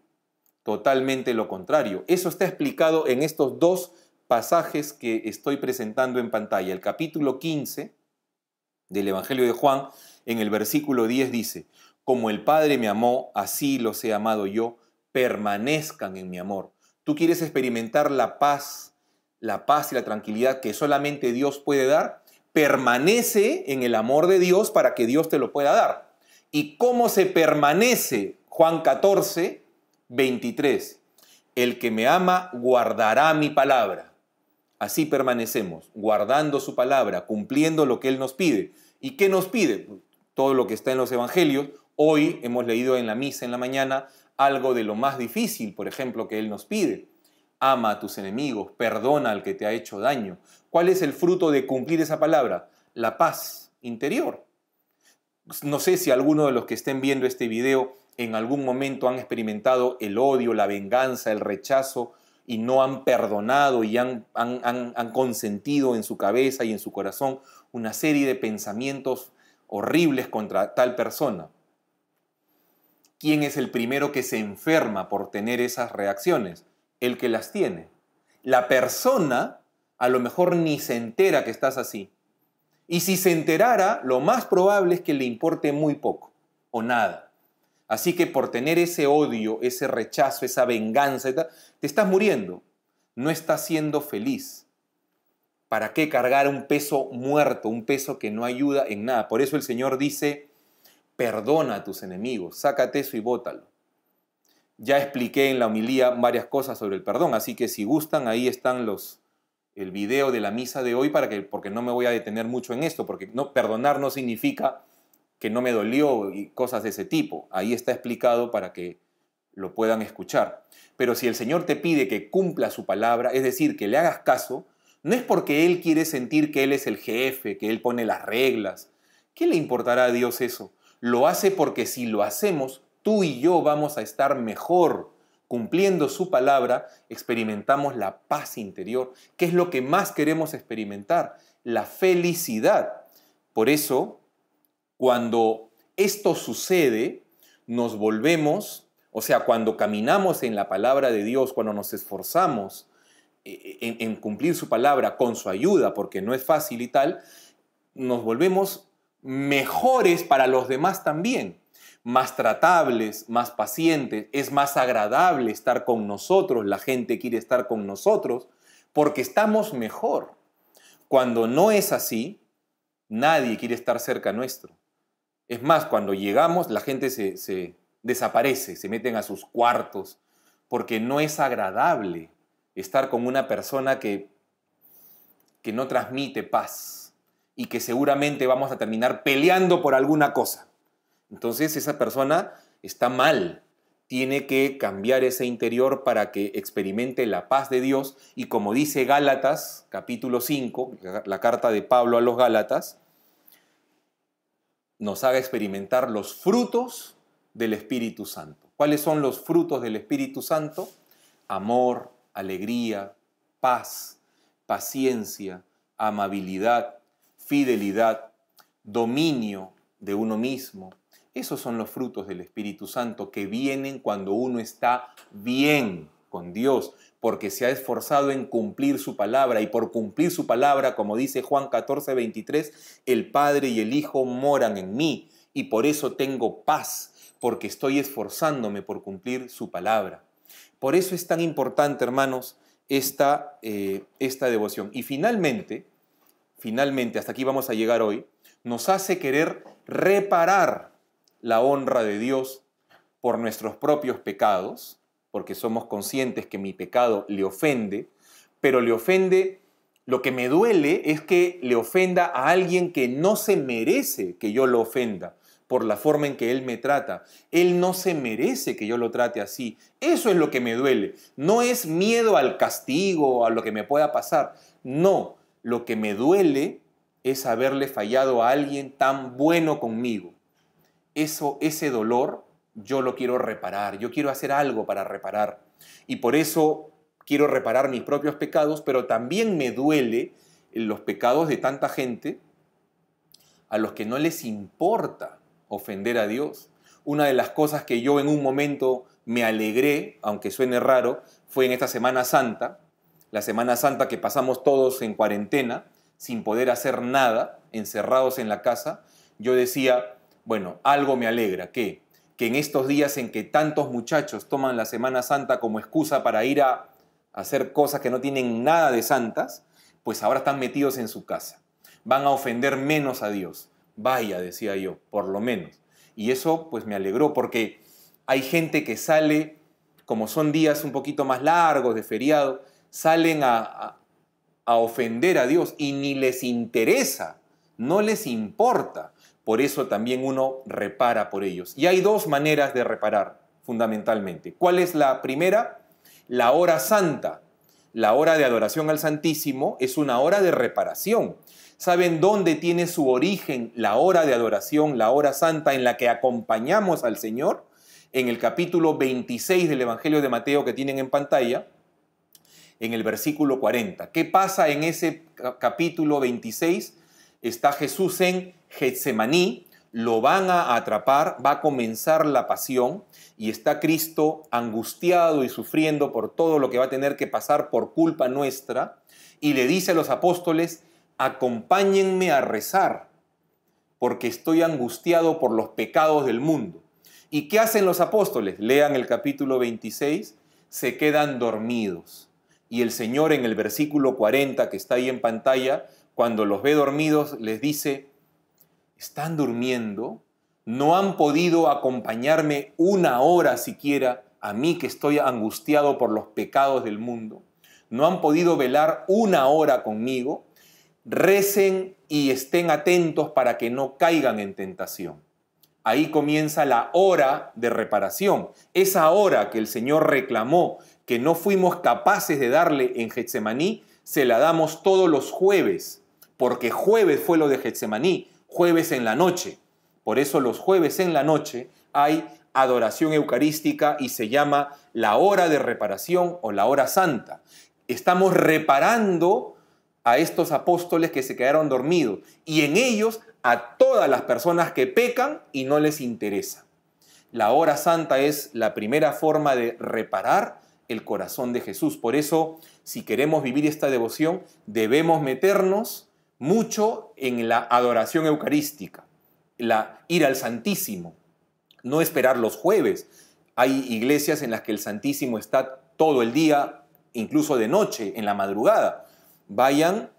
Totalmente lo contrario. Eso está explicado en estos dos pasajes que estoy presentando en pantalla. El capítulo 15 del Evangelio de Juan, en el versículo 10 dice, como el Padre me amó, así los he amado yo, permanezcan en mi amor. Tú quieres experimentar la paz, la paz y la tranquilidad que solamente Dios puede dar, permanece en el amor de Dios para que Dios te lo pueda dar. ¿Y cómo se permanece? Juan 14, 23. El que me ama guardará mi palabra Así permanecemos, guardando su palabra, cumpliendo lo que Él nos pide. ¿Y qué nos pide? Todo lo que está en los evangelios. Hoy hemos leído en la misa, en la mañana, algo de lo más difícil, por ejemplo, que Él nos pide. Ama a tus enemigos, perdona al que te ha hecho daño. ¿Cuál es el fruto de cumplir esa palabra? La paz interior. No sé si alguno de los que estén viendo este video en algún momento han experimentado el odio, la venganza, el rechazo y no han perdonado y han, consentido en su cabeza y en su corazón una serie de pensamientos horribles contra tal persona. ¿Quién es el primero que se enferma por tener esas reacciones? El que las tiene. La persona a lo mejor ni se entera que estás así. Y si se enterara, lo más probable es que le importe muy poco o nada. Así que por tener ese odio, ese rechazo, esa venganza, te estás muriendo. No estás siendo feliz. ¿Para qué cargar un peso muerto, un peso que no ayuda en nada? Por eso el Señor dice, perdona a tus enemigos, sácate eso y bótalo. Ya expliqué en la homilía varias cosas sobre el perdón, así que si gustan, ahí están los, el video de la misa de hoy para que, porque no me voy a detener mucho en esto, porque no, perdonar no significa que no me dolió y cosas de ese tipo. Ahí está explicado para que lo puedan escuchar. Pero si el Señor te pide que cumpla su palabra, es decir, que le hagas caso, no es porque Él quiere sentir que Él es el jefe, que Él pone las reglas. ¿Qué le importará a Dios eso? Lo hace porque si lo hacemos, tú y yo vamos a estar mejor. Cumpliendo su palabra, experimentamos la paz interior, que es lo que más queremos experimentar, la felicidad. Por eso, cuando esto sucede, nos volvemos, o sea, cuando caminamos en la palabra de Dios, cuando nos esforzamos eh, eh, en, cumplir su palabra con su ayuda, porque no es fácil y tal, nos volvemos mejores para los demás también más tratables, más pacientes, es más agradable estar con nosotros, la gente quiere estar con nosotros, porque estamos mejor. Cuando no es así, nadie quiere estar cerca nuestro. Es más, cuando llegamos la gente se, desaparece, se meten a sus cuartos, porque no es agradable estar con una persona que, que no transmite paz y que seguramente vamos a terminar peleando por alguna cosa. Entonces esa persona está mal, tiene que cambiar ese interior para que experimente la paz de Dios y como dice Gálatas capítulo 5, la carta de Pablo a los Gálatas, nos haga experimentar los frutos del Espíritu Santo. ¿Cuáles son los frutos del Espíritu Santo? Amor, alegría, paz, paciencia, amabilidad, fidelidad, dominio de uno mismo. Esos son los frutos del Espíritu Santo que vienen cuando uno está bien, con Dios, porque se ha esforzado en cumplir su palabra y por cumplir su palabra, como dice Juan 14, 23, el Padre y el Hijo moran en mí y por eso tengo paz, porque estoy esforzándome por cumplir su palabra. Por eso es tan importante, hermanos, esta, eh, esta devoción. Y finalmente, finalmente, hasta aquí vamos a llegar hoy, nos hace querer reparar la honra de Dios por nuestros propios pecados porque somos conscientes que mi pecado le ofende, pero le ofende, lo que me duele es que le ofenda a alguien que no se merece que yo lo ofenda por la forma en que Él me trata. Él no se merece que yo lo trate así. Eso es lo que me duele. No es miedo al castigo, o a lo que me pueda pasar. No, lo que me duele es haberle fallado a alguien tan bueno conmigo. Eso, ese dolor yo lo quiero reparar, yo quiero hacer algo para reparar. Y por eso quiero reparar mis propios pecados, pero también me duele los pecados de tanta gente a los que no les importa ofender a Dios. Una de las cosas que yo en un momento me alegré, aunque suene raro, fue en esta Semana Santa, la Semana Santa que pasamos todos en cuarentena, sin poder hacer nada, encerrados en la casa, yo decía, bueno, algo me alegra, que que en estos días en que tantos muchachos toman la Semana Santa como excusa para ir a hacer cosas que no tienen nada de santas, pues ahora están metidos en su casa. Van a ofender menos a Dios. Vaya, decía yo, por lo menos. Y eso pues me alegró porque hay gente que sale, como son días un poquito más largos de feriado, salen a, a ofender a Dios y ni les interesa, no les importa. Por eso también uno repara por ellos. Y hay dos maneras de reparar, fundamentalmente. ¿Cuál es la primera? La hora santa. La hora de adoración al Santísimo es una hora de reparación. ¿Saben dónde tiene su origen la hora de adoración, la hora santa en la que acompañamos al Señor? En el capítulo 26 del Evangelio de Mateo que tienen en pantalla, en el versículo 40. ¿Qué pasa en ese capítulo 26? Está Jesús en Getsemaní, lo van a atrapar, va a comenzar la pasión y está Cristo angustiado y sufriendo por todo lo que va a tener que pasar por culpa nuestra y le dice a los apóstoles, acompáñenme a rezar porque estoy angustiado por los pecados del mundo. ¿Y qué hacen los apóstoles? Lean el capítulo 26, se quedan dormidos. Y el Señor en el versículo 40 que está ahí en pantalla, cuando los ve dormidos, les dice, están durmiendo, no han podido acompañarme una hora siquiera a mí que estoy angustiado por los pecados del mundo, no han podido velar una hora conmigo, recen y estén atentos para que no caigan en tentación. Ahí comienza la hora de reparación, esa hora que el Señor reclamó que no fuimos capaces de darle en Getsemaní, se la damos todos los jueves, porque jueves fue lo de Getsemaní, jueves en la noche. Por eso los jueves en la noche hay adoración eucarística y se llama la hora de reparación o la hora santa. Estamos reparando a estos apóstoles que se quedaron dormidos y en ellos a todas las personas que pecan y no les interesa. La hora santa es la primera forma de reparar el corazón de Jesús. Por eso, si queremos vivir esta devoción, debemos meternos mucho en la adoración eucarística, la ir al Santísimo, no esperar los jueves. Hay iglesias en las que el Santísimo está todo el día, incluso de noche, en la madrugada. Vayan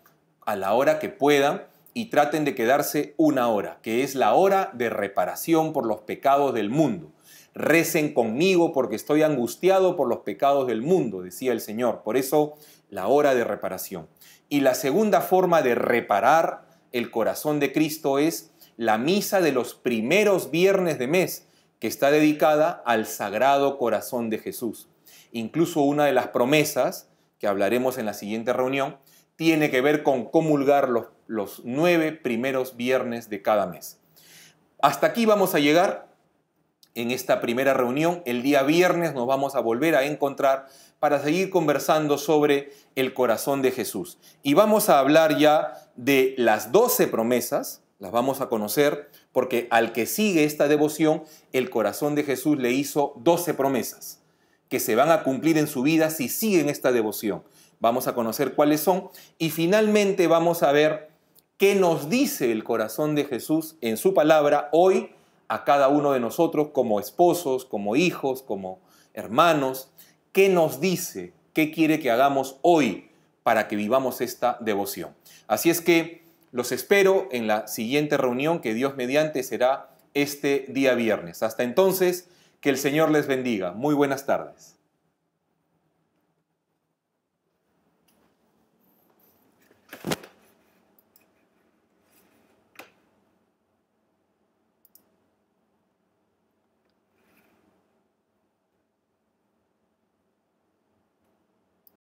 a la hora que puedan y traten de quedarse una hora, que es la hora de reparación por los pecados del mundo. Recen conmigo porque estoy angustiado por los pecados del mundo, decía el Señor. Por eso la hora de reparación. Y la segunda forma de reparar el corazón de Cristo es la misa de los primeros viernes de mes, que está dedicada al Sagrado Corazón de Jesús. Incluso una de las promesas, que hablaremos en la siguiente reunión, tiene que ver con comulgar los, los nueve primeros viernes de cada mes. Hasta aquí vamos a llegar en esta primera reunión. El día viernes nos vamos a volver a encontrar para seguir conversando sobre el corazón de Jesús. Y vamos a hablar ya de las doce promesas, las vamos a conocer, porque al que sigue esta devoción, el corazón de Jesús le hizo doce promesas que se van a cumplir en su vida si siguen esta devoción. Vamos a conocer cuáles son y finalmente vamos a ver qué nos dice el corazón de Jesús en su palabra hoy a cada uno de nosotros como esposos, como hijos, como hermanos, qué nos dice, qué quiere que hagamos hoy para que vivamos esta devoción. Así es que los espero en la siguiente reunión que Dios mediante será este día viernes. Hasta entonces, que el Señor les bendiga. Muy buenas tardes.